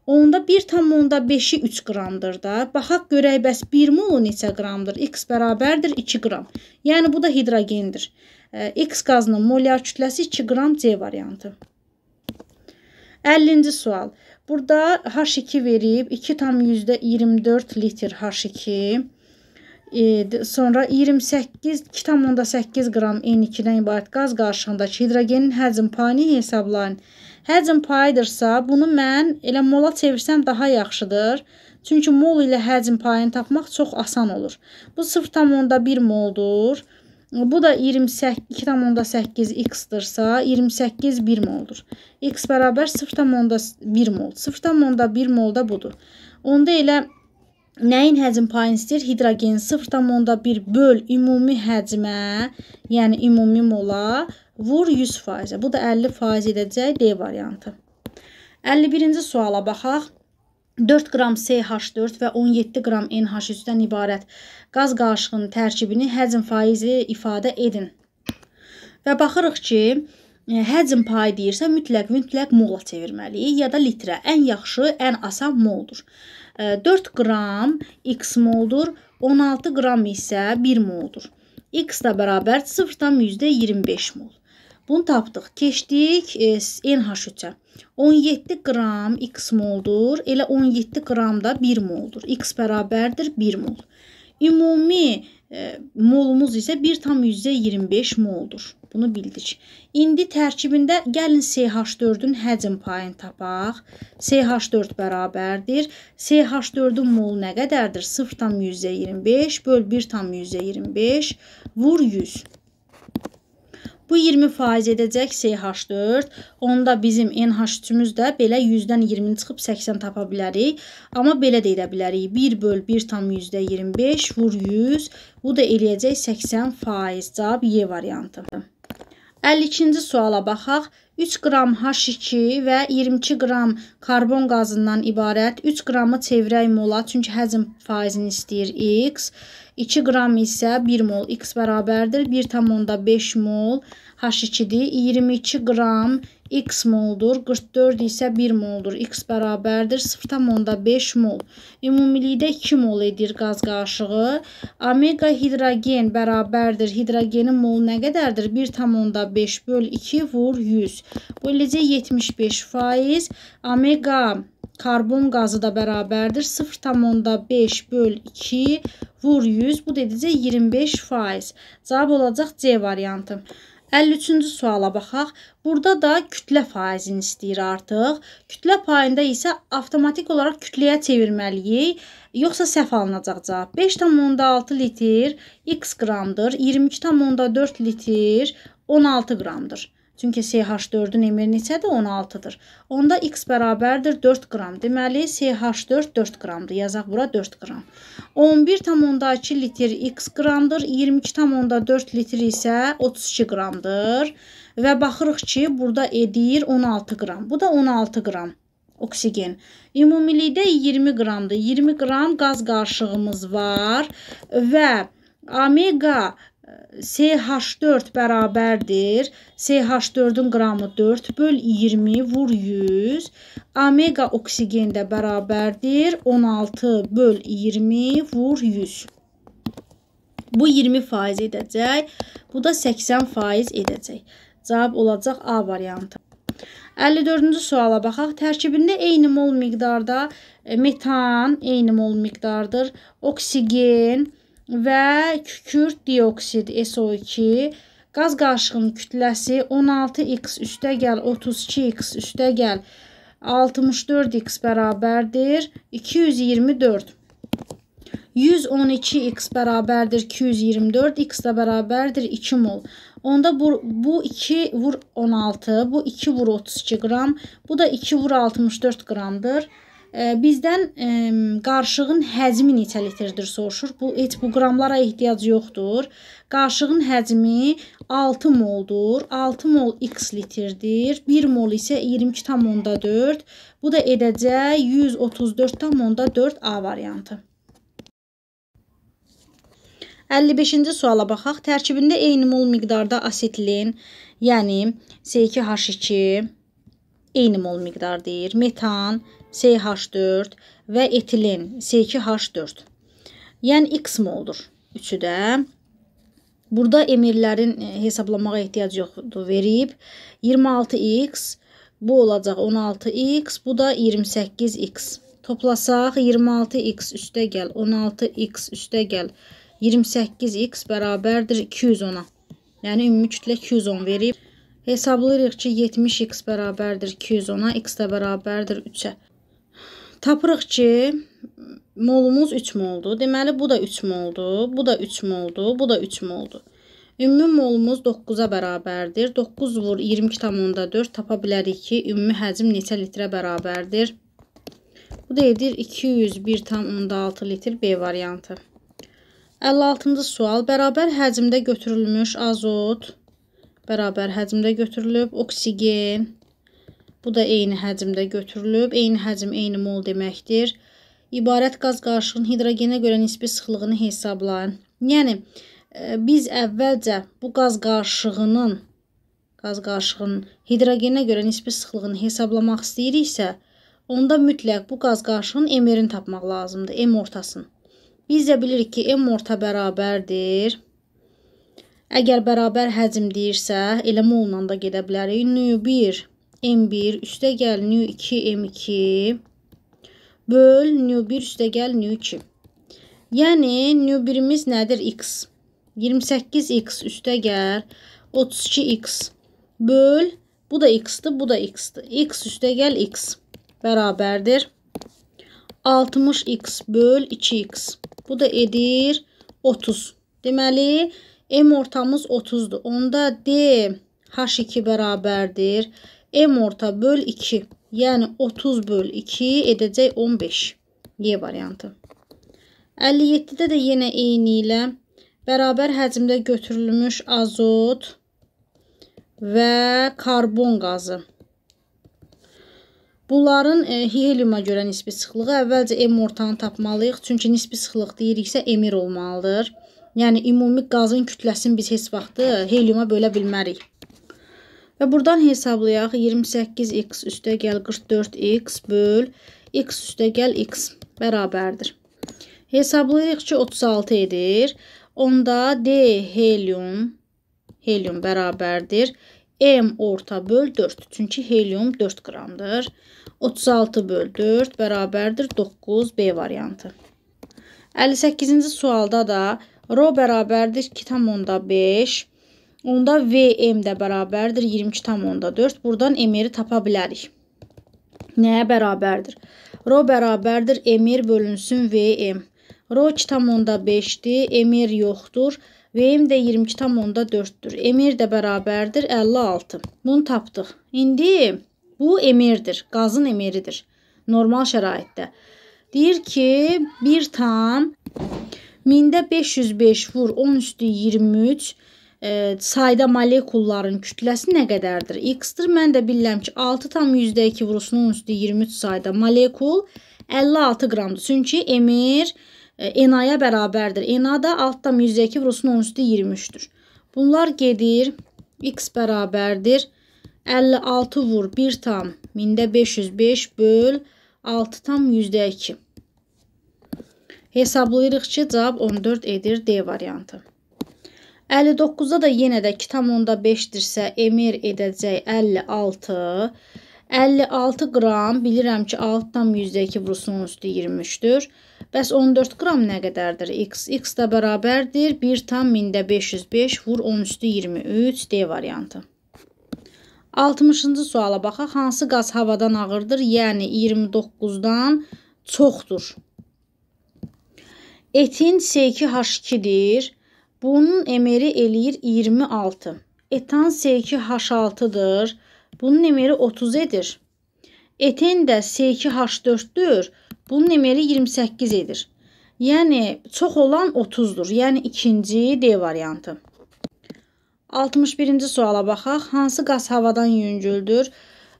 Onda 1,5-i 3 qramdır da. Baxaq görək, bəs 1 molu neçə qramdır? X bərabərdir 2 qram. Yəni, bu da hidrogendir. E, X qazının molyar kütləsi 2 qram C variantı. 50-ci sual. Burada H2 verib 2,24 litr H2 e, sonra 28,8 qram N2-dən ibarət qaz qarşılığındakı hidrogenin həcm payını hesablayın. Həcm payıdırsa, bunu mən elə mola çevirsəm daha yaxşıdır. Çünki mol ilə həcm payını tapmaq çox asan olur. Bu 0,1 moldur. Bu da 2,8 x-dırsa 28 1 moldur. x bərabər 0,1 mol. 0,1 mol da budur. Onda elə Nəyin həcm payını istəyir? Hidrogen 0,1 böl ümumi həcmə, yəni ümumi mola vur 100%. Bu da 50% edəcək D variantı. 51-ci suala baxaq. 4 qram CH4 və 17 qram NH3-dən ibarət qaz qarışığının tərkibini həcm faizi ifadə edin. Və baxırıq ki, e, həcm payı deyirsə mütləq mütləq mola çevirməliyik ya da litrə. Ən yaxşı, ən asan moldur. 4 qram x moldur, 16 qram isə 1 moldur. x də bərabər 0,25 mol. Bunu tapdıq. Keçdik NH3-ə. 17 qram x moldur, elə 17 qram da 1 moldur. x bərabərdir 1 mol. Ümumi e, molumuz isə 1,25 moldur. Bunu bildik. İndi tərkibində gəlin CH4-ün həcm payını tapaq. CH4 bərabərdir. CH4-ün mol nə qədərdir? 0,125 böl 1,125 vur 100. Bu 20% edəcək CH4. Onda bizim NH3-ümüz də belə 100-dən 20 çıxıb 80 tapa bilərik. Amma belə də edə bilərik. 1 böl 1 tam 125 vur 100. Bu da eləyəcək 80%. Cavab Y variantı. 52-ci suala baxaq. 3 qram H2 və 22 qram karbon qazından ibarət 3 qramı çevirək mola, çünki həcm faizini istəyir x. 2 qram isə 1 mol x bərabərdir 1,5 mol H2-dir. 22 qram x moldur, 44 isə 1 moldur. x bərabərdir 0,5 mol. Ümumilikdə 2 mol edir qaz qarışığı. Omega hidrogen bərabərdir. Hidrogenin mol nə qədərdir? 1,5 böl 2 vur 100. Bu eləcə 75%. Omega karbon qazı da bərabərdir 0,5 böl 2 vur 100. Bu da edəcək 25%. Cavab olacaq C variantı. 53-cü suala baxaq. Burada da kütlə faizini istəyir artıq. Kütlə payında isə avtomatik olaraq kütləyə çevirməliyik, yoxsa səhv alınacaq cavab. 5.6 litr x qramdır, 22.4 litr 16 qramdır. Çünki CH4-ün emiri neçədir? 16-dır. Onda x bərabərdir 4 qram. Deməli CH4 4 qramdır. Yazaq bura 4 qram. 11,2 litr x qramdır. 22,4 litr isə 32 qramdır. Və baxırıq ki, burada edir 16 qram. Bu da 16 qram oksigen. Ümumilikdə 20 qramdır. 20 qram qaz qarışığımız var və omega CH4 bərabərdir. CH4-ün qramı 4 böl 20 vur 100. Omega oksigen də bərabərdir. 16 böl 20 vur 100. Bu 20% edəcək. Bu da 80% edəcək. Cavab olacaq A variantı. 54-cü suala baxaq. Tərkibində eyni mol miqdarda e, metan eyni mol miqdardır. Oksigen, oksigen və kükürt dioksid SO2 qaz qarışığının kütləsi 16x üstəgəl 32x üstəgəl 64x bərabərdir 224. 112x bərabərdir 224, x də bərabərdir 2 mol. Onda bu, bu 2 vur 16, bu 2 vur 32 qram, bu da 2 vur 64 qramdır bizdən qarışığın həcmi neçə litrdir soruşur. Bu heç bu qramlara ehtiyac yoxdur. Qarışığın həcmi 6 moldur. 6 mol x litrdir. 1 mol isə 22,4. Bu da edəcək 134,4 A variantı. 55-ci suala baxaq. Tərkibində eyni mol miqdarda asetlin, yəni C2H2 eyni mol miqdar deyir. Metan CH4 və etilen C2H4. Yəni X moldur üçü də. Burada emirlərin e, hesablamağa ehtiyac yoxdur, verib 26x, bu olacaq 16x, bu da 28x. Toplasaq 26x üstə gəl 16x üstə gəl 28x bərabərdir 210-a. Yəni ümumi kütlə 210 verib hesablayırıq ki 70x bərabərdir 210-a, x də bərabərdir 3-ə. Tapırıq ki, molumuz 3 moldur. Deməli, bu da 3 moldur, bu da 3 moldur, bu da 3 moldur. Ümumi molumuz 9-a bərabərdir. 9 vur 22,4 tapa bilərik ki, ümumi həcm neçə litrə bərabərdir? Bu da edir 201,6 litr B variantı. 56-cı sual. Bərabər həcmdə götürülmüş azot, bərabər həcmdə götürülüb oksigen, Bu da eyni həcmdə götürülüb. Eyni həcm eyni mol deməkdir. İbarət qaz qarışığının hidrogenə görə nisbi sıxlığını hesablayın. Yəni e, biz əvvəlcə bu qaz qarışığının qaz qarışığının hidrogenə görə nisbi sıxlığını hesablamaq istəyiriksə, onda mütləq bu qaz qarışığının M-rini tapmaq lazımdır, M ortasını. Biz də bilirik ki, M orta bərabərdir. Əgər bərabər həcm deyirsə, elə molla da gedə bilərik. Nü 1 M1 üstə gəl nü 2 M2 böl nü 1 üstə gəl nü 2. Yəni nü 1-imiz nədir? X. 28x üstə gəl 32x böl bu da x-dir, bu da x-dir. X üstə gəl x bərabərdir 60x böl 2x. Bu da edir 30. Deməli M ortamız 30-dur. Onda D H2 bərabərdir 30. M orta böl 2. Yəni 30 böl 2 edəcək 15. Y variantı. 57-də də yenə eyni ilə bərabər həcmdə götürülmüş azot və karbon qazı. Bunların e, heliuma görə nisbi sıxlığı əvvəlcə M ortanı tapmalıyıq. Çünki nisbi sıxlıq deyiriksə emir olmalıdır. Yəni ümumi qazın kütləsini biz heç vaxtı heliuma bölə bilmərik. Və buradan hesablayaq 28x üstə gəl 44x böl x üstə gəl x bərabərdir. Hesablayırıq ki 36 edir. Onda D helium helium bərabərdir. M orta böl 4. Çünki helium 4 qramdır. 36 böl 4 bərabərdir 9 B variantı. 58-ci sualda da Rho bərabərdir 2,5. Onda VM də bərabərdir 22,4. Buradan MR-i tapa bilərik. Nəyə bərabərdir? Rho bərabərdir MR bölünsün VM. Rho 2,5-dir, MR yoxdur. VM də 22,4-dür. MR də bərabərdir 56. Bunu tapdıq. İndi bu MR-dir, qazın MR-idir. Normal şəraitdə. Deyir ki, 1 tam 1000-də 505 vur 10 üstü 23 e, sayda molekulların kütləsi nə qədərdir? X-dir. Mən də bilirəm ki, 6,2 vurusunun üstü 23 sayda molekul 56 qramdır. Çünki emir e, NA-ya bərabərdir. NA da 6,2 vurusunun üstü 23-dür. Bunlar gedir. X bərabərdir. 56 vur 1 tam 1505 böl 6 tam %2. Hesablayırıq ki, cavab 14 edir D variantı. 59-a da yenə də 2,5-dirsə, emir edəcək 56. 56 qram, bilirəm ki, 6,2 vursunun üstü 23-dür. Bəs 14 qram nə qədərdir? X, X da bərabərdir. 1,505 vur 10 üstü 23, D variantı. 60-cı suala baxaq. Hansı qaz havadan ağırdır? Yəni 29-dan çoxdur. Etin C2H2-dir. Bunun emeri eləyir 26. Etan S2H6-dır. Bunun emeri 30 edir. Eten də S2H4-dür. Bunun emeri 28 edir. Yəni çox olan 30-dur. Yəni ikinci D variantı. 61-ci suala baxaq. Hansı qaz havadan yüngüldür?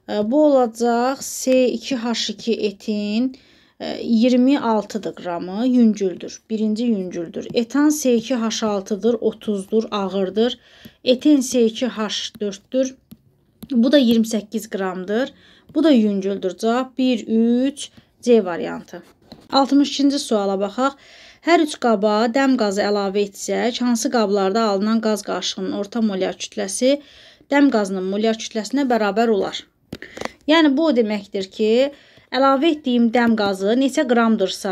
E, bu olacaq S2H2 etin 26-dır qramı, yüngüldür. Birinci yüngüldür. Etan S2H6-dır, 30-dur, ağırdır. Eten S2H4-dür. Bu da 28 qramdır. Bu da yüngüldür. Cavab 1, 3, C variantı. 62-ci suala baxaq. Hər üç qaba dəm qazı əlavə etsək, hansı qablarda alınan qaz qarışığının orta molyar kütləsi dəm qazının molyar kütləsinə bərabər olar? Yəni bu o deməkdir ki, Əlavə etdiyim dəm qazı neçə qramdırsa,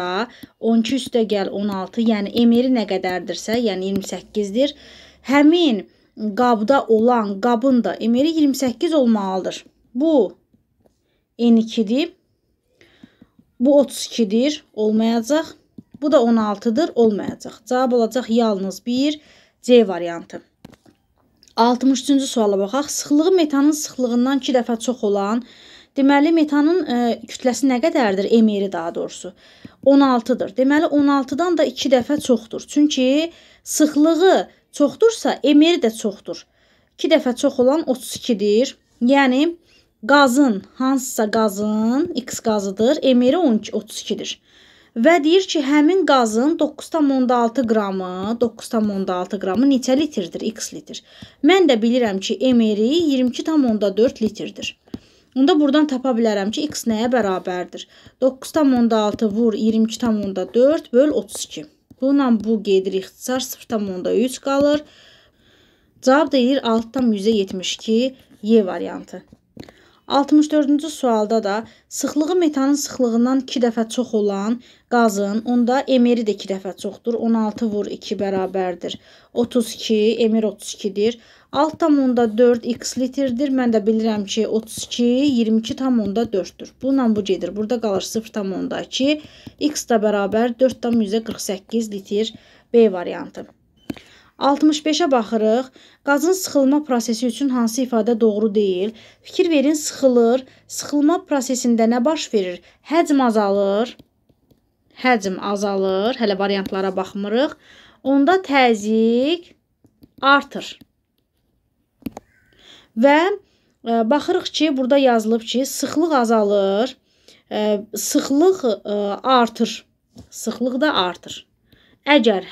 12 üstə gəl 16, yəni emeri nə qədərdirsə, yəni 28-dir. Həmin qabda olan qabın da emeri 28 olmalıdır. Bu N2-dir. Bu 32-dir, olmayacaq. Bu da 16-dır, olmayacaq. Cavab olacaq yalnız 1 C variantı. 63-cü suala baxaq. Sıxlığı metanın sıxlığından 2 dəfə çox olan Deməli metanın ə, e, kütləsi nə qədərdir? M-i daha doğrusu 16-dır. Deməli 16-dan da 2 dəfə çoxdur. Çünki sıxlığı çoxdursa M-i də çoxdur. 2 dəfə çox olan 32-dir. Yəni qazın, hansısa qazın X qazıdır, M-i 32-dir. Və deyir ki, həmin qazın 9.6 qramı, 9.6 qramı neçə litrdir? X litr. Mən də bilirəm ki, MRI 22.4 litrdir. Onda buradan tapa bilərəm ki, x nəyə bərabərdir? 9,6 vur 22,4 böl 32. Bununla bu gedir ixtisar 0,3 qalır. Cavab deyir 6,72 Y variantı. 64-cü sualda da sıxlığı metanın sıxlığından 2 dəfə çox olan qazın, onda emeri də 2 dəfə çoxdur. 16 vur 2 bərabərdir. 32, emer 32-dir. 6,4 x litrdir. Mən də bilirəm ki, 32 22,4-dür. Bununla bu gedir. Burada qalır 0,2. x də bərabər 4,48 litr B variantı. 65-ə baxırıq. Qazın sıxılma prosesi üçün hansı ifadə doğru deyil? Fikir verin, sıxılır. Sıxılma prosesində nə baş verir? Həcm azalır. Həcm azalır. Hələ variantlara baxmırıq. Onda təzyiq artır. Və e, baxırıq ki, burada yazılıb ki, sıxlıq azalır, e, sıxlıq e, artır. Sıxlıq da artır. Əgər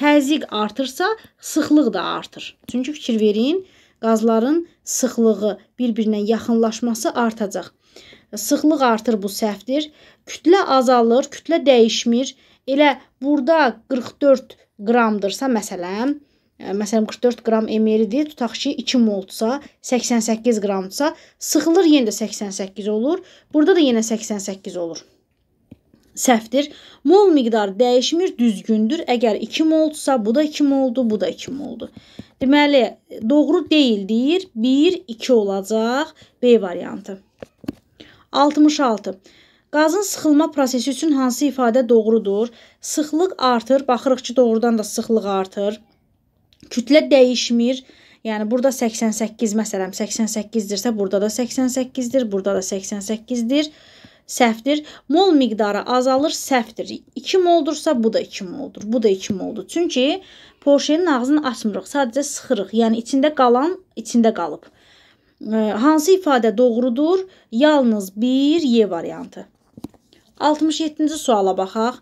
təzyiq artırsa, sıxlıq da artır. Çünki fikir verin, qazların sıxlığı bir-birinə yaxınlaşması artacaq. Sıxlıq artır bu səhvdir. Kütlə azalır, kütlə dəyişmir. Elə burada 44 qramdırsa, məsələn, məsələn 44 qram ml-dir, tutaq ki 2 moltsa, 88 qramdsa, sıxılır yenə də 88 olur. Burada da yenə 88 olur. Səhvdir. Mol miqdarı dəyişmir, düzgündür. Əgər 2 moltsa, bu da 2 moldu, bu da 2 moldu. Deməli, doğru deyil deyir. 1 2 olacaq B variantı. 66. Qazın sıxılma prosesi üçün hansı ifadə doğrudur? Sıxlıq artır, baxırıq ki, doğrudan da sıxlıq artır. Kütlə dəyişmir. Yəni burada 88 məsələn 88-dirsə, burada da 88-dir, burada da 88-dir. Səhvdir. Mol miqdarı azalır, səhvdir. 2 moldursa bu da 2 moldur. Bu da 2 moldur. Çünki porşenin ağzını açmırıq, sadəcə sıxırıq. Yəni içində qalan içində qalıb. Hansı ifadə doğrudur? Yalnız 1 Y variantı. 67-ci suala baxaq.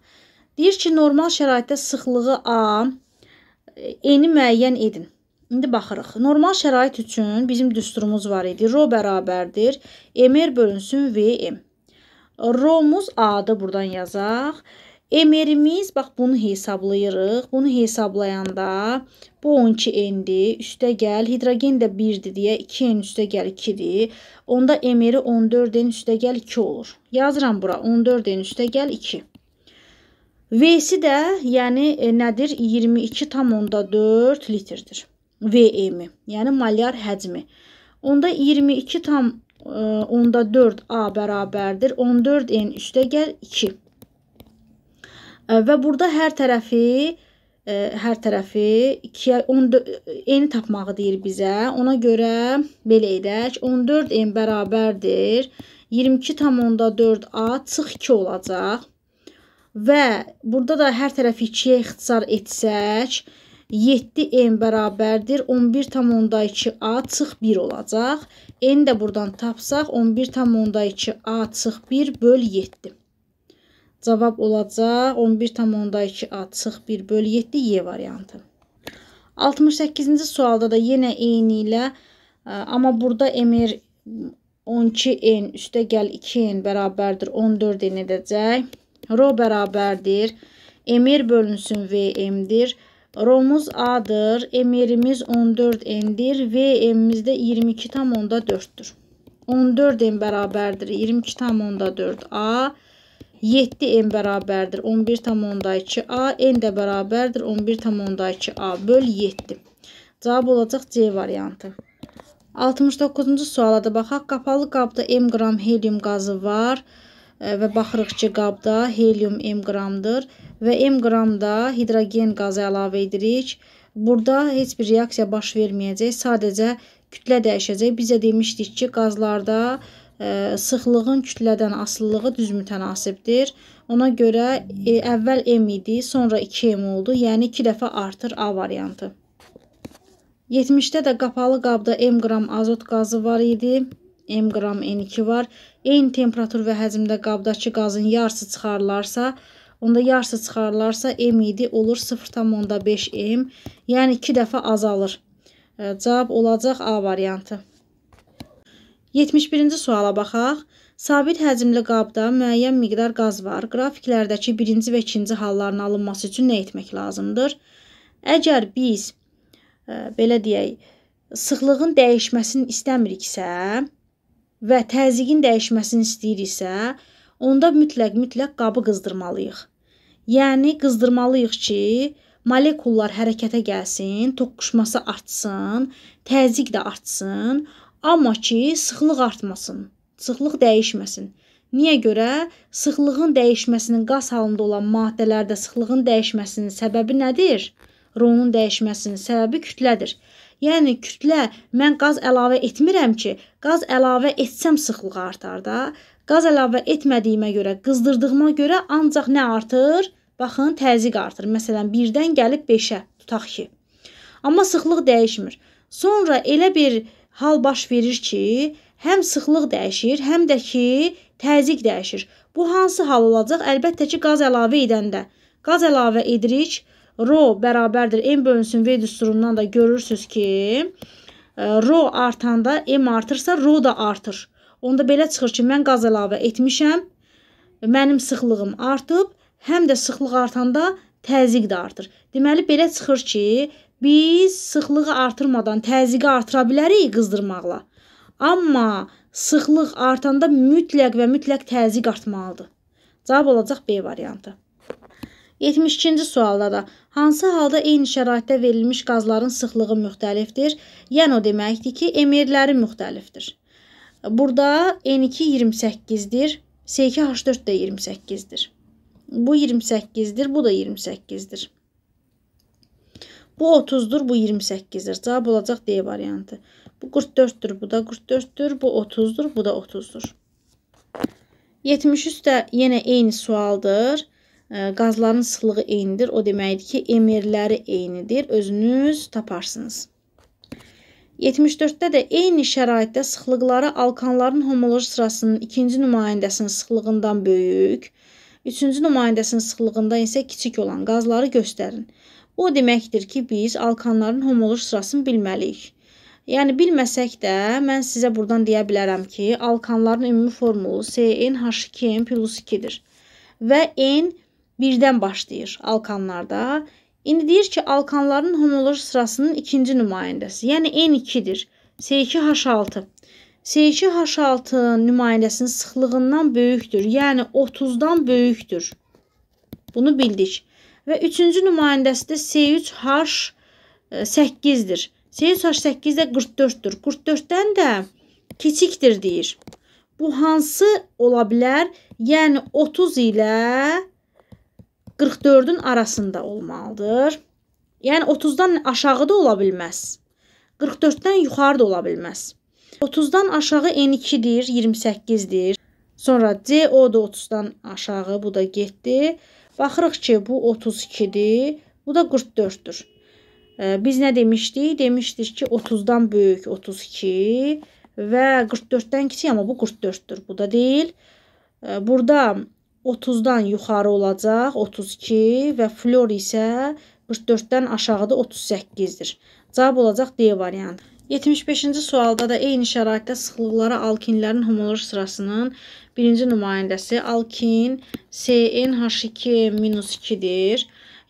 Deyir ki, normal şəraitdə sıxlığı A eni müəyyən edin. İndi baxırıq. Normal şərait üçün bizim düsturumuz var idi. Rho bərabərdir. MR bölünsün VM. Rho-muz A-dır buradan yazaq. MR-imiz, bax bunu hesablayırıq. Bunu hesablayanda bu 12N-dir. Üstə gəl, hidrogen də 1-dir deyə 2N üstə gəl 2-dir. Onda MR-i 14N üstə gəl 2 olur. Yazıram bura 14N üstə gəl 2. V-si də, yəni e, nədir? 22,4 litrdir. VM, yəni molyar həcmi. Onda 22 tam e, onda 4 A bərabərdir. 14 N üstə gəl 2. E, və burada hər tərəfi e, hər tərəfi 2-yə 14 N tapmağı deyir bizə. Ona görə belə edək. 14 N bərabərdir. 22 tam onda 4 A çıx 2 olacaq. Və burada da hər tərəfi 2-yə ixtisar etsək, 7n bərabərdir 11,2a çıx 1 olacaq. n də buradan tapsaq 11,2a çıx 1 böl 7. Cavab olacaq 11,2a çıx 1 böl 7 y variantı. 68-ci sualda da yenə eyni ilə e, amma burada mr 12n üstə gəl 2n bərabərdir 14n edəcək. Ro bərabərdir. Emir bölünsün VM-dir. Romuz A-dır. Emirimiz 14N-dir. VM-imiz də 22,4-dür. 14N bərabərdir. 22,4A. 7N bərabərdir. 11,2A. N də bərabərdir. 11,2A böl 7. Cavab olacaq C variantı. 69-cu suala da baxaq. Qapalı qabda M qram helium qazı var. 69 və baxırıq ki, qabda helium m qramdır və m qramda hidrogen qazı əlavə edirik. Burada heç bir reaksiya baş verməyəcək, sadəcə kütlə dəyişəcək. Biz də demişdik ki, qazlarda ə, sıxlığın kütlədən asılılığı düz mütənasibdir. Ona görə e, əvvəl m idi, sonra 2m oldu, yəni 2 dəfə artır A variantı. 70-də də qapalı qabda m qram azot qazı var idi, m qram N2 var eyni temperatur və həcmdə qabdakı qazın yarısı çıxarılarsa, onda yarısı çıxarılarsa M7 olur 0,5 M, yəni 2 dəfə azalır. E, cavab olacaq A variantı. 71-ci suala baxaq. Sabit həcmli qabda müəyyən miqdar qaz var. Qrafiklərdəki birinci və ikinci halların alınması üçün nə etmək lazımdır? Əgər biz, ə, e, belə deyək, sıxlığın dəyişməsini istəmiriksə, və təzyiqin dəyişməsini istəyiriksə, onda mütləq-mütləq qabı qızdırmalıyıq. Yəni qızdırmalıyıq ki, molekullar hərəkətə gəlsin, toqquşması artsın, təzyiq də artsın, amma ki, sıxlıq artmasın, sıxlıq dəyişməsin. Niyə görə? Sıxlığın dəyişməsinin qaz halında olan maddələrdə sıxlığın dəyişməsinin səbəbi nədir? Ronun dəyişməsinin səbəbi kütlədir. Yəni kütlə mən qaz əlavə etmirəm ki, qaz əlavə etsəm sıxlıq artar da. Qaz əlavə etmədiyimə görə, qızdırdığıma görə ancaq nə artır? Baxın, təzyiq artır. Məsələn, 1-dən gəlib 5-ə tutaq ki. Amma sıxlıq dəyişmir. Sonra elə bir hal baş verir ki, həm sıxlıq dəyişir, həm də ki, təzyiq dəyişir. Bu hansı hal olacaq? Əlbəttə ki, qaz əlavə edəndə. Qaz əlavə edirik, Rho bərabərdir. M bölünsün V düsturundan da görürsünüz ki, e, rho artanda M artırsa rho da artır. Onda belə çıxır ki, mən qaz əlavə etmişəm. Mənim sıxlığım artıb. Həm də sıxlıq artanda təzyiq də artır. Deməli, belə çıxır ki, biz sıxlığı artırmadan təzyiqi artıra bilərik qızdırmaqla. Amma sıxlıq artanda mütləq və mütləq təzyiq artmalıdır. Cavab olacaq B variantı. 72-ci sualda da hansı halda eyni şəraitdə verilmiş qazların sıxlığı müxtəlifdir? Yəni o deməkdir ki, MR-ləri müxtəlifdir. Burada N2 28-dir, SK H4 də 28-dir. Bu 28-dir, bu da 28-dir. Bu 30-dur, bu 28-dir. Cavab olacaq D variantı. Bu 44-dür, bu da 44-dür, bu 30-dur, bu da 30-dur. 73 də yenə eyni sualdır qazların sıxlığı eynidir. O deməkdir ki, emirləri eynidir. Özünüz taparsınız. 74-də də eyni şəraitdə sıxlıqları alkanların homoloji sırasının ikinci nümayəndəsinin sıxlığından böyük, üçüncü nümayəndəsinin sıxlığında isə kiçik olan qazları göstərin. Bu deməkdir ki, biz alkanların homoloji sırasını bilməliyik. Yəni bilməsək də mən sizə burdan deyə bilərəm ki, alkanların ümumi formulu CnH2n+2-dir və n birdən başlayır alkanlarda. İndi deyir ki, alkanların homoloji sırasının ikinci nümayəndəsi, yəni N2-dir. S2H6. S2H6-nın nümayəndəsinin sıxlığından böyükdür, yəni 30-dan böyükdür. Bunu bildik. Və üçüncü nümayəndəsi də S3H8-dir. E, S3H8 də 44-dür. 44-dən də kiçikdir deyir. Bu hansı ola bilər? Yəni 30 ilə 44-ün arasında olmalıdır. Yəni 30-dan aşağı da ola bilməz. 44-dən yuxarı da ola bilməz. 30-dan aşağı N2-dir, 28-dir. Sonra C o da 30-dan aşağı, bu da getdi. Baxırıq ki, bu 32-dir, bu da 44-dür. Biz nə demişdik? Demişdik ki, 30-dan böyük 32 və 44-dən kiçik, amma bu 44-dür. Bu da deyil. Burada 30-dan yuxarı olacaq 32 və flor isə 44-dən aşağıda 38-dir. Cavab olacaq D variantı. 75-ci sualda da eyni şəraitdə sıxlıqlara alkinlərin homoloq sırasının birinci nümayəndəsi alkin CnH2-2-dir.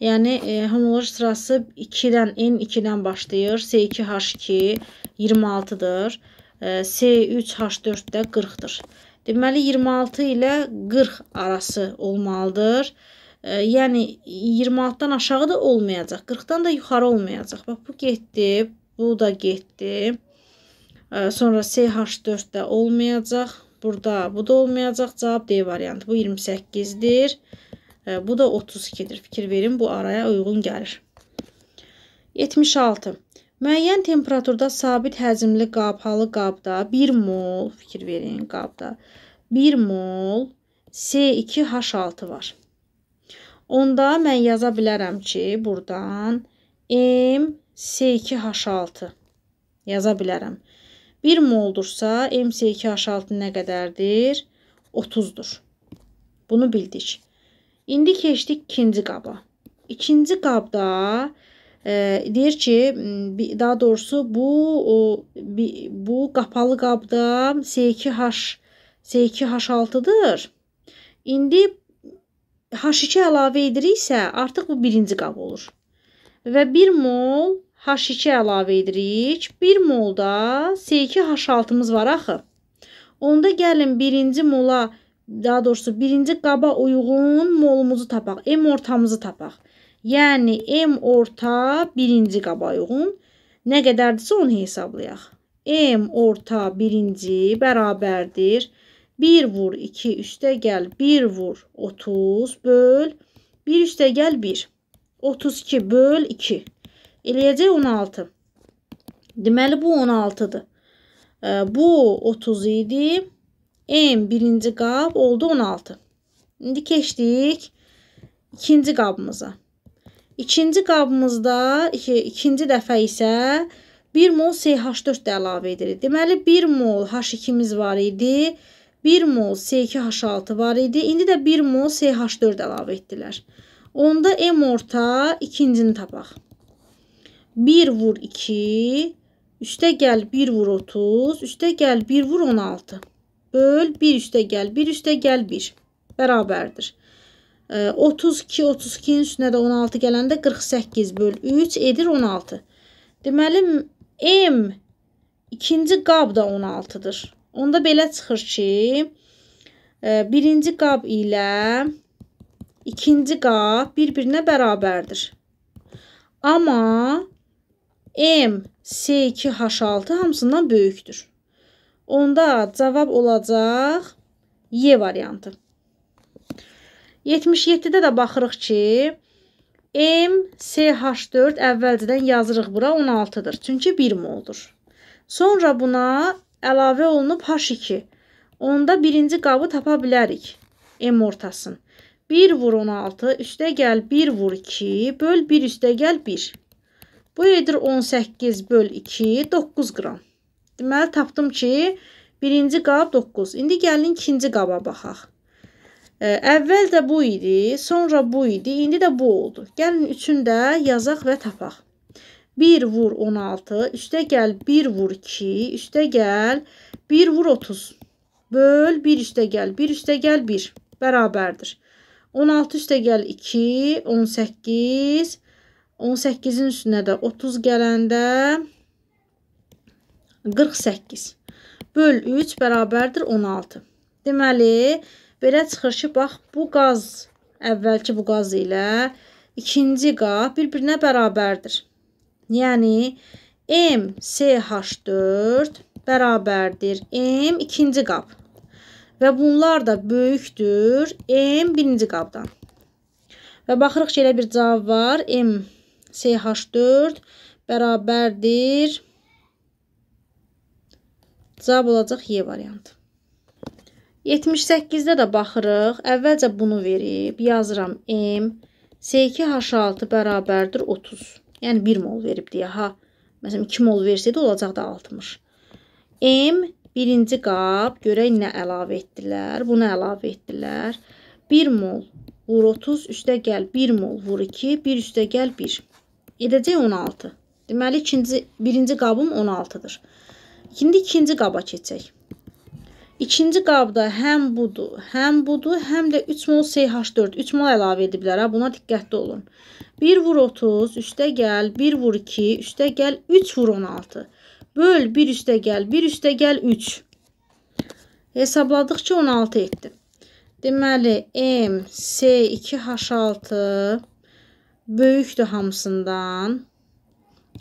Yəni e, homoloq sırası 2-dən N2-dən başlayır. C2H2 26-dır. E, C3H4-də 40-dır. Deməli 26 ilə 40 arası olmalıdır. E, yəni 26-dan aşağı da olmayacaq, 40-dan da yuxarı olmayacaq. Bax bu getdi, bu da getdi. E, sonra CH4 də olmayacaq. Burada bu da olmayacaq. Cavab D variantı. Bu 28-dir. E, bu da 32-dir. Fikir verin, bu araya uyğun gəlir. 76. Müəyyən temperaturda sabit həzmli qab, halı qabda 1 mol, fikir verin, qabda 1 mol S2H6 var. Onda mən yaza bilərəm ki, burdan MC2H6 yaza bilərəm. 1 moldursa, MC2H6 nə qədərdir? 30-dur. Bunu bildik. İndi keçdik ikinci qaba. İkinci qabda deyir ki, daha doğrusu bu bu qapalı qabda C2H C2H6-dır. İndi H2 əlavə ediriksə, artıq bu birinci qab olur. Və 1 mol H2 əlavə edirik. 1 molda C2H6-mız var axı. Onda gəlin birinci mola, daha doğrusu birinci qaba uyğun molumuzu tapaq, M ortamızı tapaq. Yəni M orta birinci qaba uyğun nə qədərdirsə onu hesablayaq. M orta birinci bərabərdir. 1 vur 2 üstə gəl 1 vur 30 böl 1 üstə gəl 1. 32 böl 2. Eləyəcək 16. Deməli bu 16-dır. Bu 30 idi. M birinci qab oldu 16. İndi keçdik ikinci qabımıza. İkinci qabımızda ikinci dəfə isə 1 mol CH4 də əlavə edirik. Deməli 1 mol H2-miz var idi. 1 mol C2H6 var idi. İndi də 1 mol CH4 əlavə etdilər. Onda M orta ikincini tapaq. 1 vur 2, üstə gəl 1 vur 30, üstə gəl 1 vur 16. Böl 1 üstə gəl 1 üstə gəl 1 bərabərdir. 32, 32-nin üstünə də 16 gələndə 48 böl 3 edir 16. Deməli, M ikinci qab da 16-dır. Onda belə çıxır ki, e, birinci qab ilə ikinci qab bir-birinə bərabərdir. Amma M, C2, H6 hamısından böyükdür. Onda cavab olacaq Y variantı. 77-də də baxırıq ki, MCH4 əvvəlcədən yazırıq bura 16-dır. Çünki 1 moldur. Sonra buna əlavə olunub H2. Onda birinci qabı tapa bilərik. M ortasını. 1 vur 16, üstə gəl 1 vur 2, böl 1 üstə gəl 1. Bu edir 18 böl 2, 9 qram. Deməli, tapdım ki, birinci qab 9. İndi gəlin ikinci qaba baxaq. Əvvəl də bu idi, sonra bu idi, indi də bu oldu. Gəlin üçün də yazaq və tapaq. 1 vur 16, üstə gəl 1 vur 2, üstə gəl 1 vur 30. Böl 1 üstə gəl 1 üstə gəl 1 bərabərdir. 16 üstə gəl 2, 18, 18-in üstünə də 30 gələndə 48. Böl 3 bərabərdir 16. Deməli, 16. Belə çıxır ki, bax bu qaz, əvvəlki bu qaz ilə ikinci qaz bir-birinə bərabərdir. Yəni MCH4 bərabərdir M ikinci qab. Və bunlar da böyükdür M birinci qabdan. Və baxırıq ki, elə bir cavab var. M CH4 bərabərdir. Cavab olacaq Y variantı. 78-də də baxırıq. Əvvəlcə bunu verib yazıram M. S2H6 bərabərdir 30. Yəni 1 mol verib deyə ha. Məsələn 2 mol versəydi olacaq da 60. M birinci qab görək nə əlavə etdilər. Bunu əlavə etdilər. 1 mol vur 30 üstə gəl 1 mol vur 2 1 üstə gəl 1. Edəcək 16. Deməli ikinci birinci qabım 16-dır. İndi ikinci qaba keçək. İkinci qabda həm budur, həm budur, həm də 3 mol CH4, 3 mol əlavə ediblər. Buna diqqətli olun. 1 vur 30, üstə gəl, 1 vur 2, üstə gəl, 3 vur 16. Böl 1 üstə gəl, 1 üstə gəl, 3. Hesabladıq ki, 16 etdi. Deməli, M, C, 2H6 böyükdür hamısından.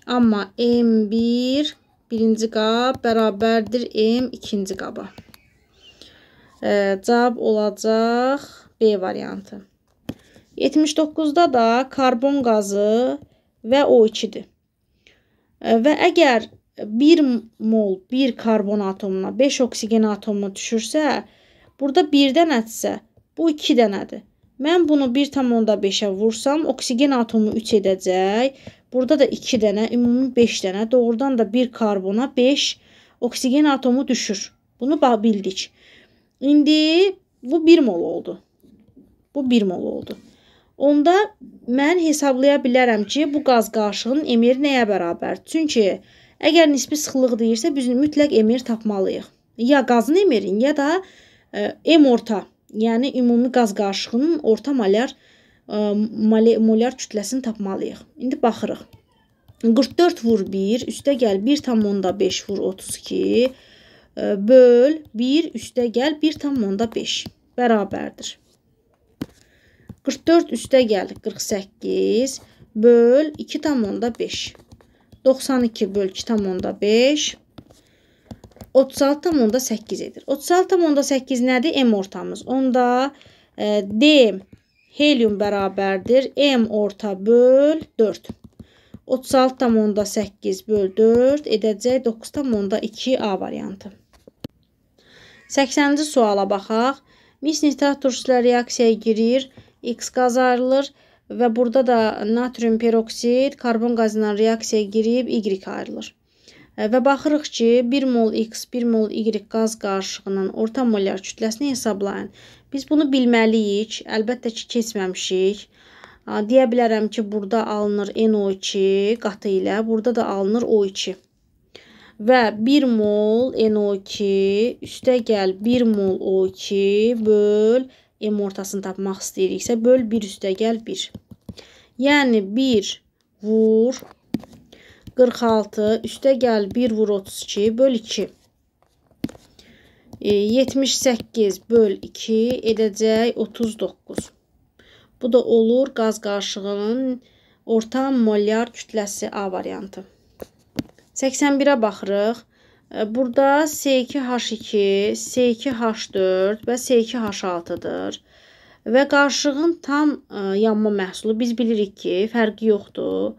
Amma M1 birinci qab bərabərdir M ikinci qaba cavab olacaq B variantı. 79-da da karbon qazı və O2-dir. Və əgər 1 mol 1 karbon atomuna 5 oksigen atomuna düşürsə, burada 1 dənədirsə, bu 2 dənədir. Mən bunu 1,5-ə vursam, oksigen atomu 3 edəcək. Burada da 2 dənə, ümumi 5 dənə. Doğrudan da 1 karbona 5 oksigen atomu düşür. Bunu bildik. İndi bu 1 mol oldu. Bu 1 mol oldu. Onda mən hesablaya bilərəm ki, bu qaz qarışığının emiri nəyə bərabər? Çünki əgər nisbi sıxlıq deyirsə, biz mütləq emir tapmalıyıq. Ya qazın emirin, ya da e, M orta, yəni ümumi qaz qarışığının orta molar e, molar kütləsini tapmalıyıq. İndi baxırıq. 44 vur 1 üstə gəl 1,5 vur 32 böl 1 üstə gəl 1,5 bərabərdir. 44 üstə gəl 48 böl 2,5 92 böl 2,5 36,8 edir. 36,8 nədir? M ortamız. Onda e, D helium bərabərdir. M orta böl 4. 36,8 böl 4 edəcək 9,2 A variantı. 80-ci suala baxaq. Mis nitrat turşusu reaksiyaya girir, X qazı ayrılır və burada da natrium peroksid karbon qazı ilə reaksiyaya girib Y ayrılır. E, və baxırıq ki, 1 mol X, 1 mol Y qaz qarışığının orta molyar kütləsini hesablayın. Biz bunu bilməliyik, əlbəttə ki, keçməmişik. E, deyə bilərəm ki, burada alınır NO2 qatı ilə, burada da alınır O2 və 1 mol NO2 üstə gəl 1 mol O2 böl M ortasını tapmaq istəyiriksə, böl 1 üstə gəl 1. Yəni 1 vur 46 üstə gəl 1 vur 32 böl 2. 78 e, böl 2 edəcək 39. Bu da olur qaz qarışığının orta molyar kütləsi A variantı. 81-ə baxırıq. E, burada S2H2, S2H4 və S2H6-dır. Və qarşığın tam e, yanma məhsulu biz bilirik ki, fərqi yoxdur.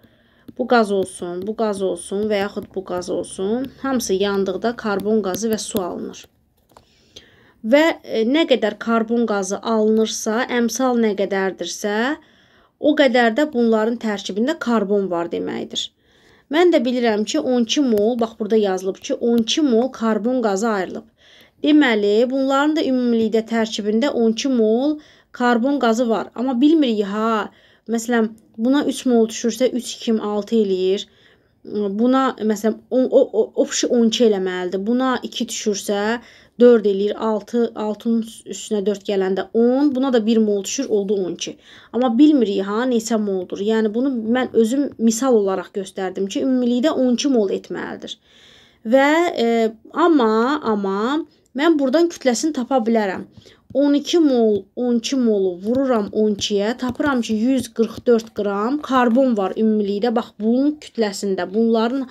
Bu qaz olsun, bu qaz olsun və yaxud bu qaz olsun. Hamısı yandıqda karbon qazı və su alınır. Və e, nə qədər karbon qazı alınırsa, əmsal nə qədərdirsə, o qədər də bunların tərkibində karbon var deməkdir. Mən də bilirəm ki, 12 mol, bax burada yazılıb ki, 12 mol karbon qazı ayrılıb. Deməli, bunların da ümumilikdə tərkibində 12 mol karbon qazı var. Amma bilmirik ha. Məsələn, buna 3 mol düşürsə 3 kim 6 eləyir. Buna məsələn o o o 12 eləməlidir. Buna 2 düşürsə 4 eləyir 6, 6-nın üstünə 4 gələndə 10, buna da 1 mol düşür, oldu 12. Amma bilmirik ha, neçə moldur. Yəni bunu mən özüm misal olaraq göstərdim ki, ümumilikdə 12 mol etməlidir. Və e, amma amma mən buradan kütləsini tapa bilərəm. 12 mol 12 molu vururam 12-yə, tapıram ki 144 qram karbon var ümumilikdə. Bax bunun kütləsində bunların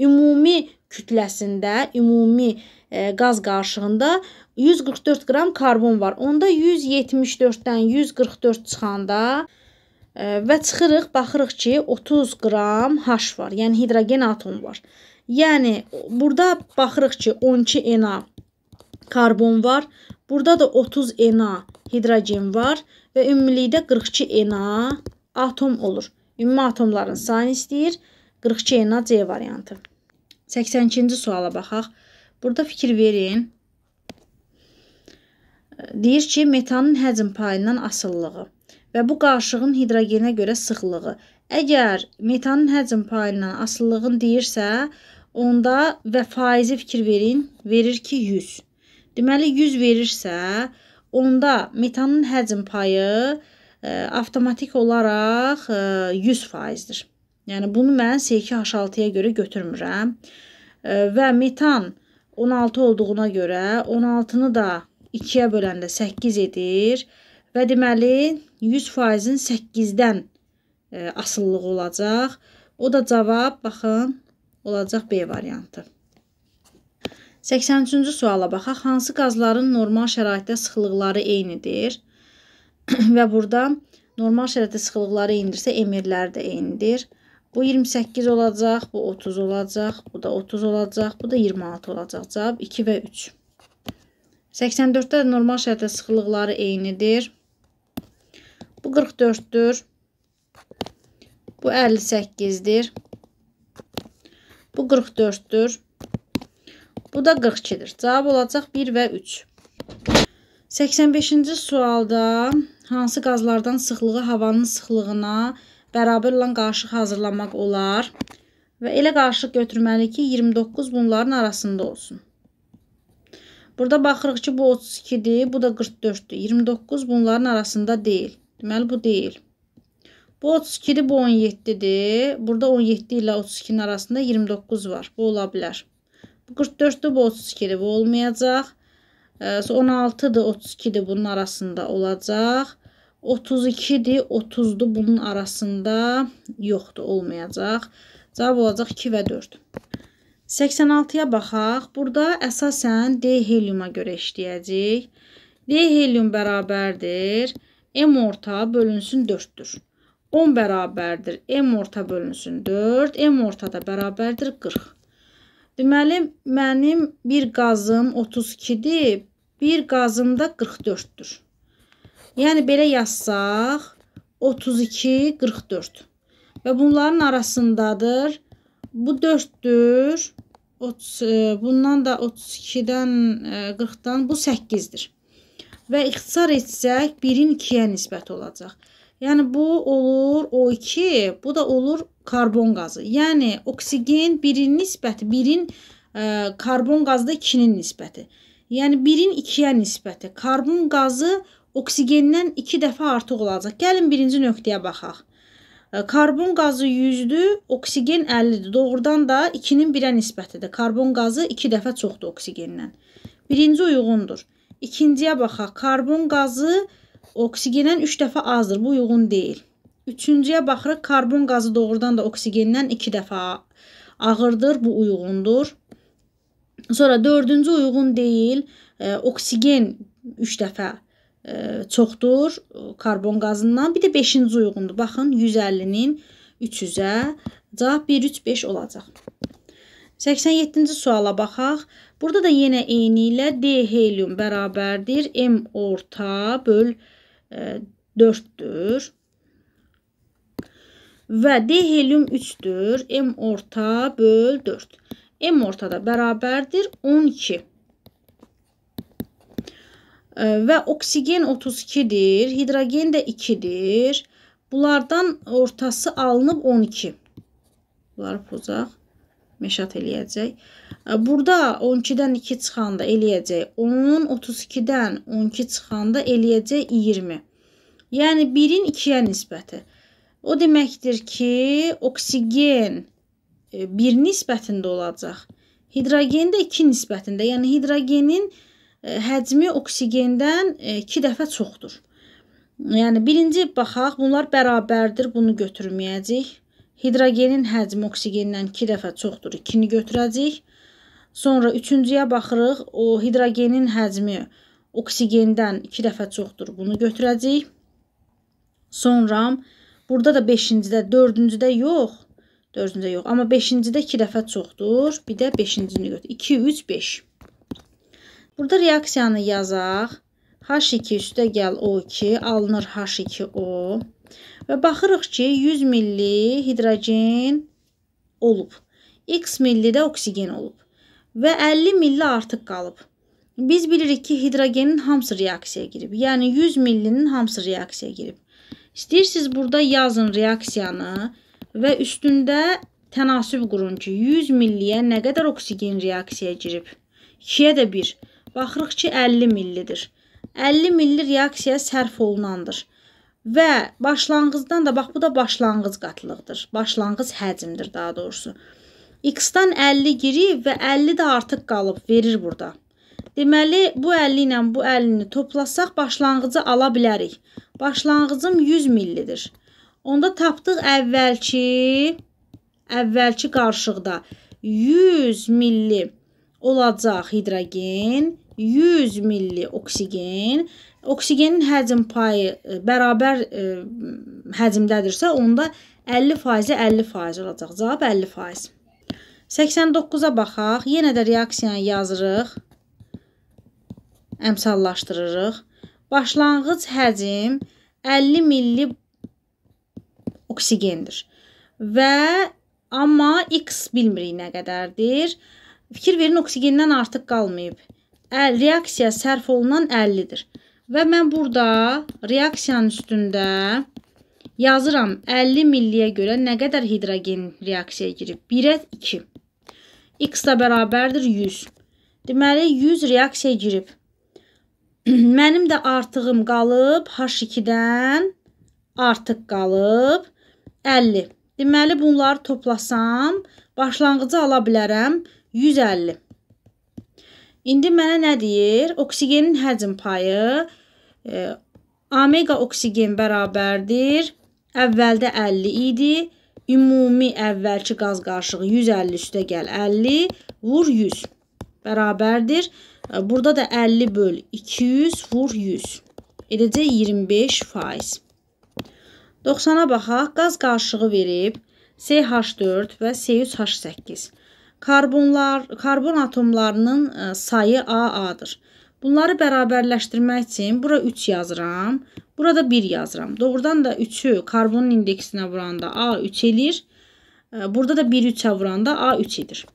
ümumi kütləsində ümumi e, qaz qarşığında 144 qram karbon var. Onda 174-dən 144 çıxanda e, və çıxırıq, baxırıq ki, 30 qram H var, yəni hidrogen atomu var. Yəni burada baxırıq ki, 12 Na karbon var. Burada da 30 Na hidrogen var və ümumilikdə 42 Na atom olur. Ümumi atomların sayını istəyir. 42 Na C variantı. 82-ci suala baxaq. Burada fikir verin. Deyir ki, metanın həcm payından asılılığı və bu qarışığın hidrogenə görə sıxlığı. Əgər metanın həcm payından asılılığın deyirsə, onda və faizi fikir verin, verir ki 100. Deməli 100 verirsə, onda metanın həcm payı ə, e, avtomatik olaraq ə, e, 100%-dir. Yəni bunu mən S2H6-ya görə götürmürəm. Və metan 16 olduğuna görə 16-nı da 2-yə böləndə 8 edir və deməli 100%-in 8-dən e, asılılığı olacaq. O da cavab baxın olacaq B variantı. 83-cü suala baxaq. Hansı qazların normal şəraitdə sıxlıqları eynidir? Və burada normal şəraitdə sıxlıqları eynidirsə, emirləri də eynidir. Bu 28 olacaq, bu 30 olacaq, bu da 30 olacaq, bu da 26 olacaq. Cavab 2 və 3. 84-də normal şərtdə sıxılıqları eynidir. Bu 44-dür. Bu 58-dir. Bu 44-dür. Bu da 42-dir. Cavab olacaq 1 və 3. 85-ci sualda hansı qazlardan sıxlığı havanın sıxlığına, bərabər olan qarışıq hazırlamaq olar və elə qarışıq götürməli ki, 29 bunların arasında olsun. Burada baxırıq ki, bu 32-dir, bu da 44-dür. 29 bunların arasında deyil. Deməli, bu deyil. Bu 32-dir, bu 17-dir. Burada 17 ilə 32-nin arasında 29 var. Bu ola bilər. Bu 44-dür, bu 32-dir. Bu olmayacaq. 16-dır, 32-dir bunun arasında olacaq. 32-dir, 30-dur bunun arasında yoxdur, olmayacaq. Cavab olacaq 2 və 4. 86-ya baxaq. Burada əsasən D heliuma görə işləyəcək. D helium bərabərdir. M orta bölünsün 4-dür. 10 bərabərdir. M orta bölünsün 4. M orta da bərabərdir 40. Deməli, mənim bir qazım 32-dir. Bir qazım da 44-dür. Yəni belə yazsaq 32 44. Və bunların arasındadır. Bu 4-dür. 30 e, bundan da 32-dən 40-dan e, bu 8-dir. Və ixtisar etsək 1-in 2-yə nisbəti olacaq. Yəni bu olur O2, bu da olur karbon qazı. Yəni oksigen 1-in nisbəti 1-in e, karbon qazı da 2-nin nisbəti. Yəni 1-in 2-yə nisbəti. Karbon qazı oksigendən 2 dəfə artıq olacaq. Gəlin birinci nöqtəyə baxaq. Karbon qazı 100-dür, oksigen 50-dir. Doğrudan da 2-nin 1-ə nisbətidir. Karbon qazı 2 dəfə çoxdur oksigendən. Birinci uyğundur. İkinciyə baxaq. Karbon qazı oksigendən 3 dəfə azdır. Bu uyğun deyil. Üçüncüyə baxırıq. Karbon qazı doğrudan da oksigendən 2 dəfə ağırdır. Bu uyğundur. Sonra dördüncü uyğun deyil. E, oksigen 3 dəfə E, çoxdur karbon qazından. Bir də 5-ci uyğundur. Baxın 150-nin 300-ə cavab 1 3 5 olacaq. 87-ci suala baxaq. Burada da yenə eyni ilə D helium bərabərdir M orta böl 4-dür. E, Və D helium 3-dür. M orta böl 4. M ortada bərabərdir 12 və oksigen 32-dir, hidrogen də 2-dir. Bunlardan ortası alınıb 12. Bunları pozaq, meşat eləyəcək. Burada 12-dən 2 çıxanda eləyəcək 10, 32-dən 12 çıxanda eləyəcək 20. Yəni 1-in 2-yə nisbəti. O deməkdir ki, oksigen 1 e, nisbətində olacaq. Hidrogen də 2 nisbətində. Yəni hidrogenin 1 E, həcmi oksigendən 2 e, dəfə çoxdur. Yəni birinci baxaq, bunlar bərabərdir, bunu götürməyəcəyik. Hidrogenin həcmi oksigendən 2 dəfə çoxdur, 2-ni götürəcəyik. Sonra üçüncüyə baxırıq, o hidrogenin həcmi oksigendən 2 dəfə çoxdur, bunu götürəcəyik. Sonra burada da 5-cidə, 4-cüdə yox, 4-cüdə yox, amma 5-cidə 2 dəfə çoxdur, bir də 5-cini götür. 2, 3, 5. Burada reaksiyanı yazaq. H2 üstə gəl O2, alınır H2O. Və baxırıq ki, 100 milli hidrogen olub. X milli də oksigen olub. Və 50 milli artıq qalıb. Biz bilirik ki, hidrogenin hamısı reaksiyaya girib. Yəni 100 millinin hamısı reaksiyaya girib. İstəyirsiniz burada yazın reaksiyanı və üstündə tənasüb qurun ki, 100 milliyə nə qədər oksigen reaksiyaya girib? 2-yə də 1. Baxırıq ki, 50 millidir. 50 milli reaksiya sərf olunandır. Və başlanğıcdan da bax bu da başlanğıc qatlığıdır. Başlanğıc həcmdir daha doğrusu. X-dan 50 girib və 50 də artıq qalıb verir burada. Deməli, bu 50 ilə bu 50-ni toplasaq başlanğıcı ala bilərik. Başlanğıcım 100 millidir. Onda tapdıq əvvəlki əvvəlki qarışıqda 100 milli olacaq hidrogen, 100 milli oksigen, oksigenin həcm payı e, bərabər ə, e, həcmdədirsə, onda 50%-ə 50% olacaq. Cavab 50%. 89-a baxaq. Yenə də reaksiyanı yazırıq. Əmsallaşdırırıq. Başlanğıc həcm 50 milli oksigendir. Və amma x bilmirik nə qədərdir. Fikir verin, oksigendən artıq qalmayıb əl, reaksiya sərf olunan 50-dir. Və mən burada reaksiyanın üstündə yazıram 50 milliyə görə nə qədər hidrogen reaksiyaya girib? 1-ə 2. X da bərabərdir 100. Deməli 100 reaksiyaya girib. Mənim də artığım qalıb H2-dən artıq qalıb 50. Deməli bunları toplasam başlanğıcı ala bilərəm 150. İndi mənə nə deyir? Oksigenin həcm payı e, omega oksigen bərabərdir. Əvvəldə 50 idi. Ümumi əvvəlki qaz qarışığı 150 üstə gəl 50 vur 100 bərabərdir. E, burada da 50 böl 200 vur 100. Eləcə 25%. 90-a baxaq. Qaz qarışığı verib CH4 və C3H8. Karbonlar, karbon atomlarının e, sayı AA-dır. Bunları bərabərləşdirmək üçün bura 3 yazıram, burada 1 yazıram. Doğrudan da 3-ü karbonun indeksinə vuranda A3 edir. E, burada da 1-ü 3-ə vuranda A3 edir.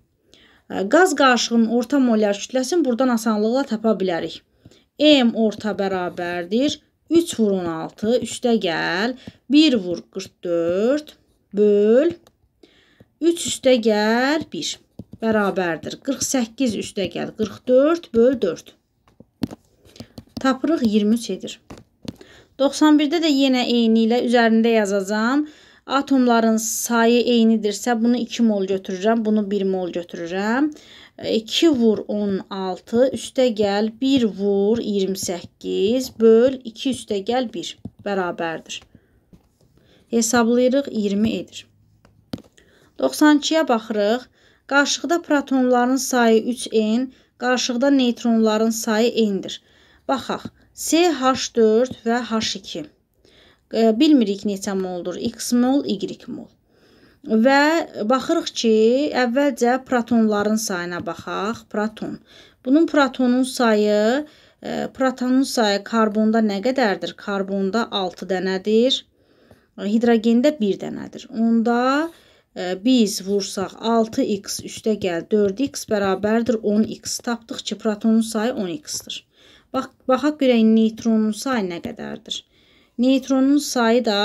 E, qaz qarışığının orta molyar kütləsini buradan asanlıqla tapa bilərik. M orta bərabərdir. 3 vur 16, 3-də gəl, 1 vur 44, böl, 3 üstə gəl 1 bərabərdir. 48 üstə gəl. 44 böl 4. Tapırıq 23 edir. 91-də də yenə eyni ilə üzərində yazacağam. Atomların sayı eynidirsə, bunu 2 mol götürürəm, bunu 1 mol götürürəm. 2 vur 16, üstə gəl 1 vur 28, böl 2 üstə gəl 1, bərabərdir. Hesablayırıq 20 edir. 92-yə baxırıq. Qarşıqda protonların sayı 3n, qarşıqda neytronların sayı n-dir. Baxaq. CH4 və H2. Bilmirik neçə moldur. X mol, Y mol. Və baxırıq ki, əvvəlcə protonların sayına baxaq. Proton. Bunun protonun sayı e, protonun sayı karbonda nə qədərdir? Karbonda 6 dənədir. Hidrogendə 1 dənədir. Onda biz vursaq 6x üstə gəl 4x bərabərdir 10x. Tapdıq ki, protonun sayı 10x-dir. Bax, baxaq görək neytronun sayı nə qədərdir. Neytronun sayı da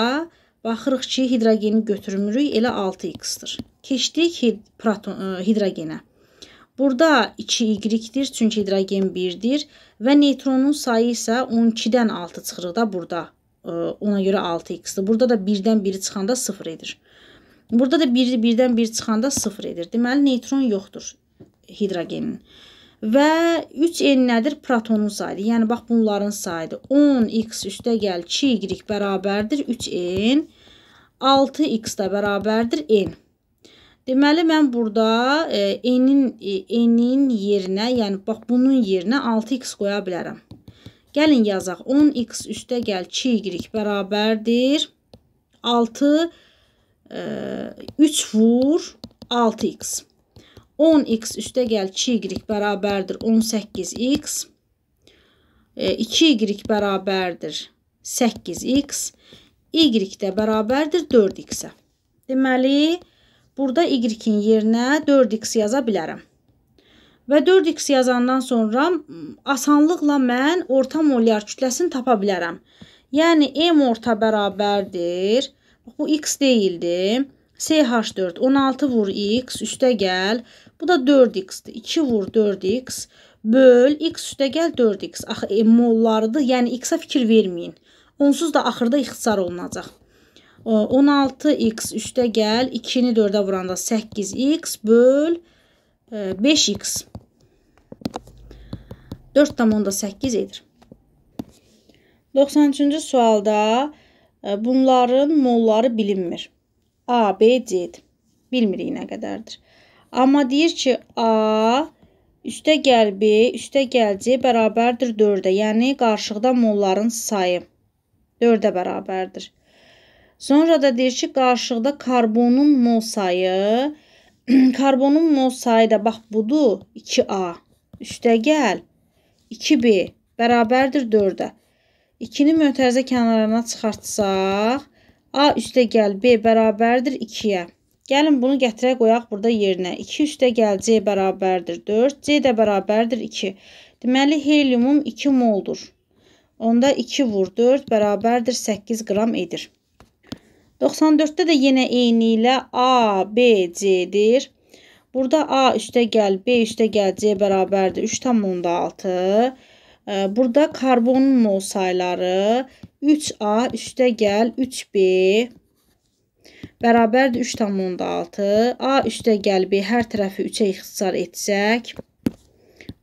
baxırıq ki, hidrogeni götürmürük, elə 6x-dir. Keçdik hid proton, ə, hidrogenə. Burada 2y-dir, çünki hidrogen 1-dir və neytronun sayı isə 12-dən 6 çıxır da burada. Ona görə 6x-dir. Burada da 1-dən 1-i çıxanda 0 edir. Burada da 1 birdən 1 çıxanda 0 edir. Deməli neytron yoxdur hidrogenin. Və 3n nədir? Protonun sayıdır. Yəni bax bunların sayıdır. 10x üstəgəl 2y bərabərdir 3n. 6x də bərabərdir n. Deməli mən burada e, n-in e, n-in yerinə, yəni bax bunun yerinə 6x qoya bilərəm. Gəlin yazaq. 10x üstəgəl 2y bərabərdir 6 3 vur 6x. 10x üstə gəl 2y bərabərdir 18x. 2y e, bərabərdir 8x. Y də bərabərdir 4x-ə. Deməli, burada y-in yerinə 4x yaza bilərəm. Və 4x yazandan sonra asanlıqla mən orta molyar kütləsini tapa bilərəm. Yəni, m orta bərabərdir 4x. Bu x değildi. SH4 16 vur x üstə gəl. Bu da 4x-dir. 2 vur 4x böl x üstə gəl 4x. Axı e, mollarıdır. Yəni x-ə fikir verməyin. Onsuz da axırda ixtisar olunacaq. 16x üstə gəl 2-ni 4-ə vuranda 8x böl 5x. E, 4,8 edir. 93-cü sualda Bunların molları bilinmir. A, B, C-dir. Bilmirik nə qədərdir. Amma deyir ki, A üstə gəl B, üstə gəl C bərabərdir 4-ə. Yəni qarşıqda molların sayı 4-ə bərabərdir. Sonra da deyir ki, qarşıqda karbonun mol sayı karbonun mol sayı da bax budur 2A. Üstə gəl 2B bərabərdir 4-ə. 2-ni mötərizə kənarına çıxartsaq, A üstə gəl B bərabərdir 2-yə. Gəlin bunu gətirə qoyaq burada yerinə. 2 üstə gəl C bərabərdir 4, C də bərabərdir 2. Deməli, heliumum 2 moldur. Onda 2 vur 4 bərabərdir 8 qram edir. 94-də də yenə eyni ilə A, B, C-dir. Burada A üstə gəl, B üstə gəl, C bərabərdir 3,6. Burada karbon mol sayları 3A üstə gəl 3B bərabərdir 3,6. A üstə gəl B hər tərəfi 3-ə ixtisar etsək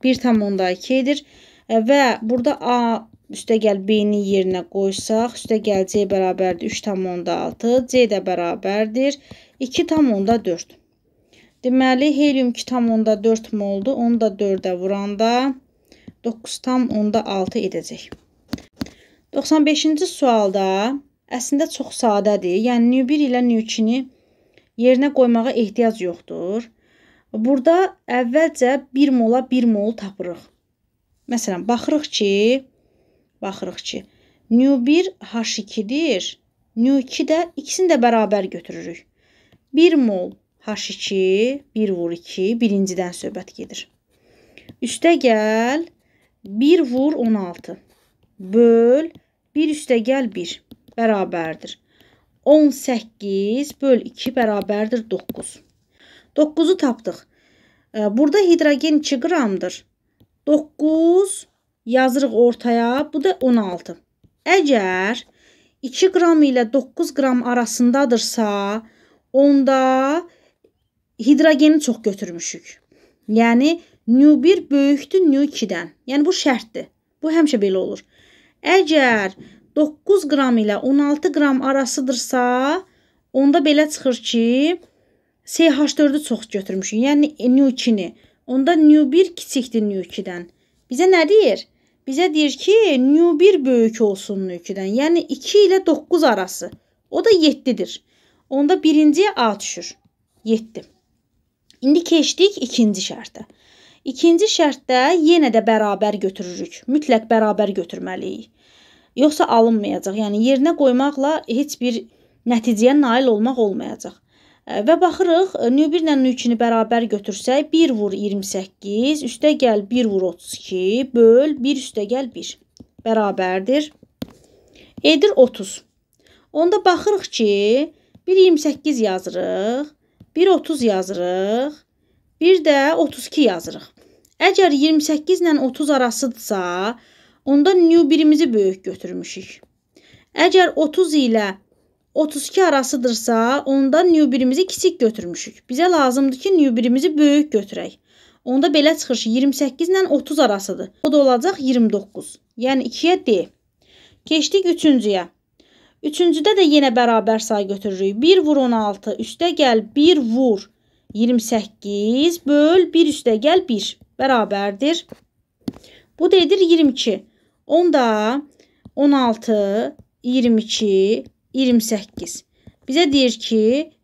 1,2 edir. Və burada A üstə gəl B-ni yerinə qoysaq üstə gəl C bərabərdir 3,6. C də bərabərdir 2,4. Deməli, helium 2,4 moldu. Onu da 4-ə vuranda 9,6 edəcək. 95-ci sualda əslində çox sadədir. Yəni nü1 ilə nü2-ni yerinə qoymağa ehtiyac yoxdur. Burada əvvəlcə 1 mola 1 mol tapırıq. Məsələn, baxırıq ki, baxırıq ki, nü1 h2-dir. Nü2 də ikisini də bərabər götürürük. 1 mol h2, 1 vur 2, birincidən söhbət gedir. Üstə gəl, 1 vur 16. Böl 1 üstə gəl 1 bərabərdir. 18 böl 2 bərabərdir 9. 9-u tapdıq. Burada hidrogen 2 qramdır. 9 yazırıq ortaya. Bu da 16. Əgər 2 qram ilə 9 qram arasındadırsa, onda hidrogeni çox götürmüşük. Yəni nü 1 böyükdür nü 2-dən. Yəni bu şərtdir. Bu həmişə belə olur. Əgər 9 qram ilə 16 qram arasıdırsa, onda belə çıxır ki, CH4-ü çox götürmüşük. Yəni nü 2-ni. Onda nü 1 kiçikdir nü 2-dən. Bizə nə deyir? Bizə deyir ki, nü 1 böyük olsun nü 2-dən. Yəni 2 ilə 9 arası. O da 7-dir. Onda birinciyə A düşür. 7. İndi keçdik ikinci şərtə. İkinci şərtdə yenə də bərabər götürürük. Mütləq bərabər götürməliyik. Yoxsa alınmayacaq. Yəni yerinə qoymaqla heç bir nəticəyə nail olmaq olmayacaq. Və baxırıq, nü1 ilə nü2-ni bərabər götürsək, 1 vur 28, üstə gəl 1 vur 32, böl 1 üstə gəl 1 bərabərdir. Edir 30. Onda baxırıq ki, 1 28 yazırıq, 1 30 yazırıq, Bir də 32 yazırıq. Əgər 28 ilə 30 arasıdsa, onda new birimizi böyük götürmüşük. Əgər 30 ilə 32 arasıdırsa, onda new birimizi kiçik götürmüşük. Bizə lazımdır ki, new birimizi böyük götürək. Onda belə çıxır ki, 28 ilə 30 arasıdır. O da olacaq 29. Yəni 2-yə D. Keçdik 3-cüyə. Üçüncüdə də yenə bərabər sayı götürürük. 1 vur 16, üstə gəl 1 vur 16. 28 böl 1 üstə gəl 1 bərabərdir. Bu da edir 22. Onda 16, 22, 28. Bizə deyir ki,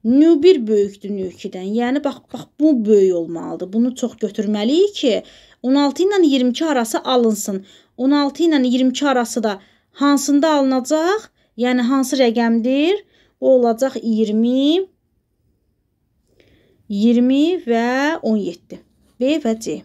nü1 böyükdür nü2-dən. Yəni, bax, bax, bu böyük olmalıdır. Bunu çox götürməliyik ki, 16 ilə 22 arası alınsın. 16 ilə 22 arası da hansında alınacaq? Yəni, hansı rəqəmdir? Bu olacaq 20, 20 və 17. B və C.